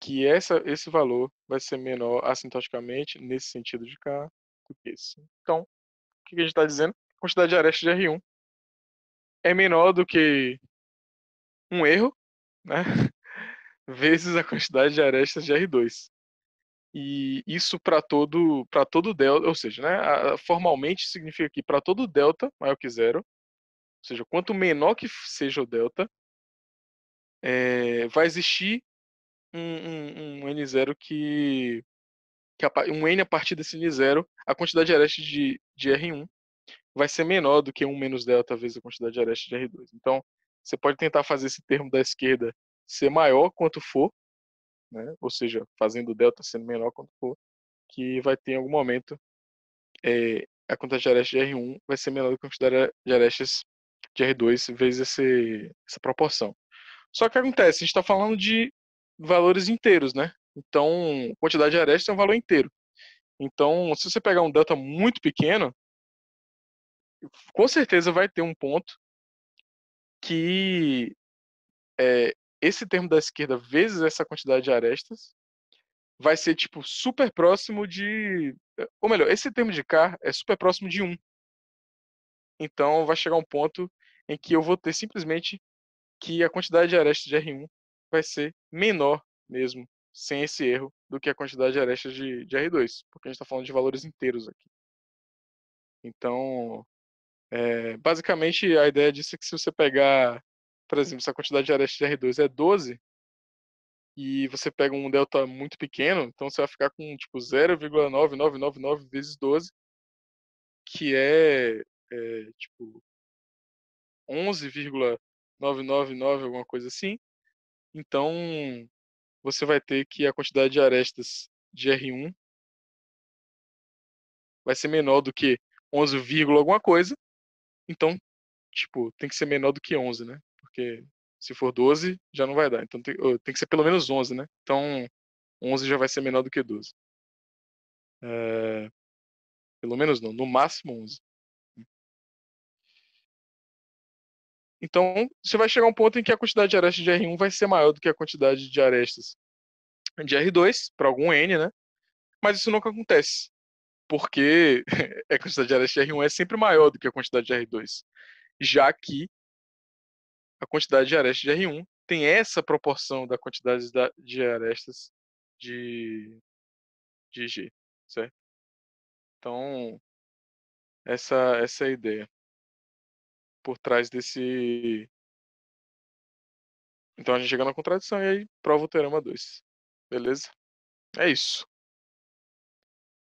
A: que essa, esse valor vai ser menor assintoticamente nesse sentido de K do que esse. Então, o que a gente está dizendo? A quantidade de arestas de R1 é menor do que um erro, né? vezes a quantidade de arestas de R2. E isso para todo para todo delta, ou seja, né, formalmente significa que para todo delta maior que zero, ou seja, quanto menor que seja o delta, é, vai existir um, um, um n zero que, que a, um N a partir desse N0, a quantidade de areste de, de R1 vai ser menor do que 1 menos delta vezes a quantidade de areste de R2. Então, você pode tentar fazer esse termo da esquerda ser maior quanto for, né? ou seja, fazendo o delta sendo menor quanto for, que vai ter em algum momento é, a quantidade de arestas de R1 vai ser menor do que a quantidade de arestas de R2 vezes esse, essa proporção. Só que acontece, a gente está falando de valores inteiros, né? Então, quantidade de arestas é um valor inteiro. Então, se você pegar um delta muito pequeno, com certeza vai ter um ponto que é, esse termo da esquerda vezes essa quantidade de arestas vai ser tipo super próximo de, eh, ou melhor, esse termo de k é super próximo de 1. Então vai chegar um ponto em que eu vou ter simplesmente que a quantidade de arestas de R1 vai ser menor mesmo, sem esse erro, do que a quantidade de arestas de, de R2, porque a gente está falando de valores inteiros aqui. Então, é, basicamente, a ideia disso é que se você pegar por exemplo, se a quantidade de arestas de R2 é 12, e você pega um delta muito pequeno, então você vai ficar com tipo 0,9999 vezes 12, que é, é tipo 11,999 alguma coisa assim. Então você vai ter que a quantidade de arestas de R1 vai ser menor do que 11, alguma coisa. Então, tipo, tem que ser menor do que 11, né? porque se for 12, já não vai dar. Então tem, tem que ser pelo menos 11, né? Então 11 já vai ser menor do que 12. É, pelo menos não, no máximo 11. Então, você vai chegar a um ponto em que a quantidade de arestas de R1 vai ser maior do que a quantidade de arestas de R2, para algum N, né? Mas isso nunca acontece, porque a quantidade de arestas de R1 é sempre maior do que a quantidade de R2, já que a quantidade de arestas de R1 tem essa proporção da quantidade de arestas de,
C: de G, certo? Então, essa, essa é a ideia por trás desse. Então a gente chega na contradição e aí prova o teorema 2. Beleza? É isso.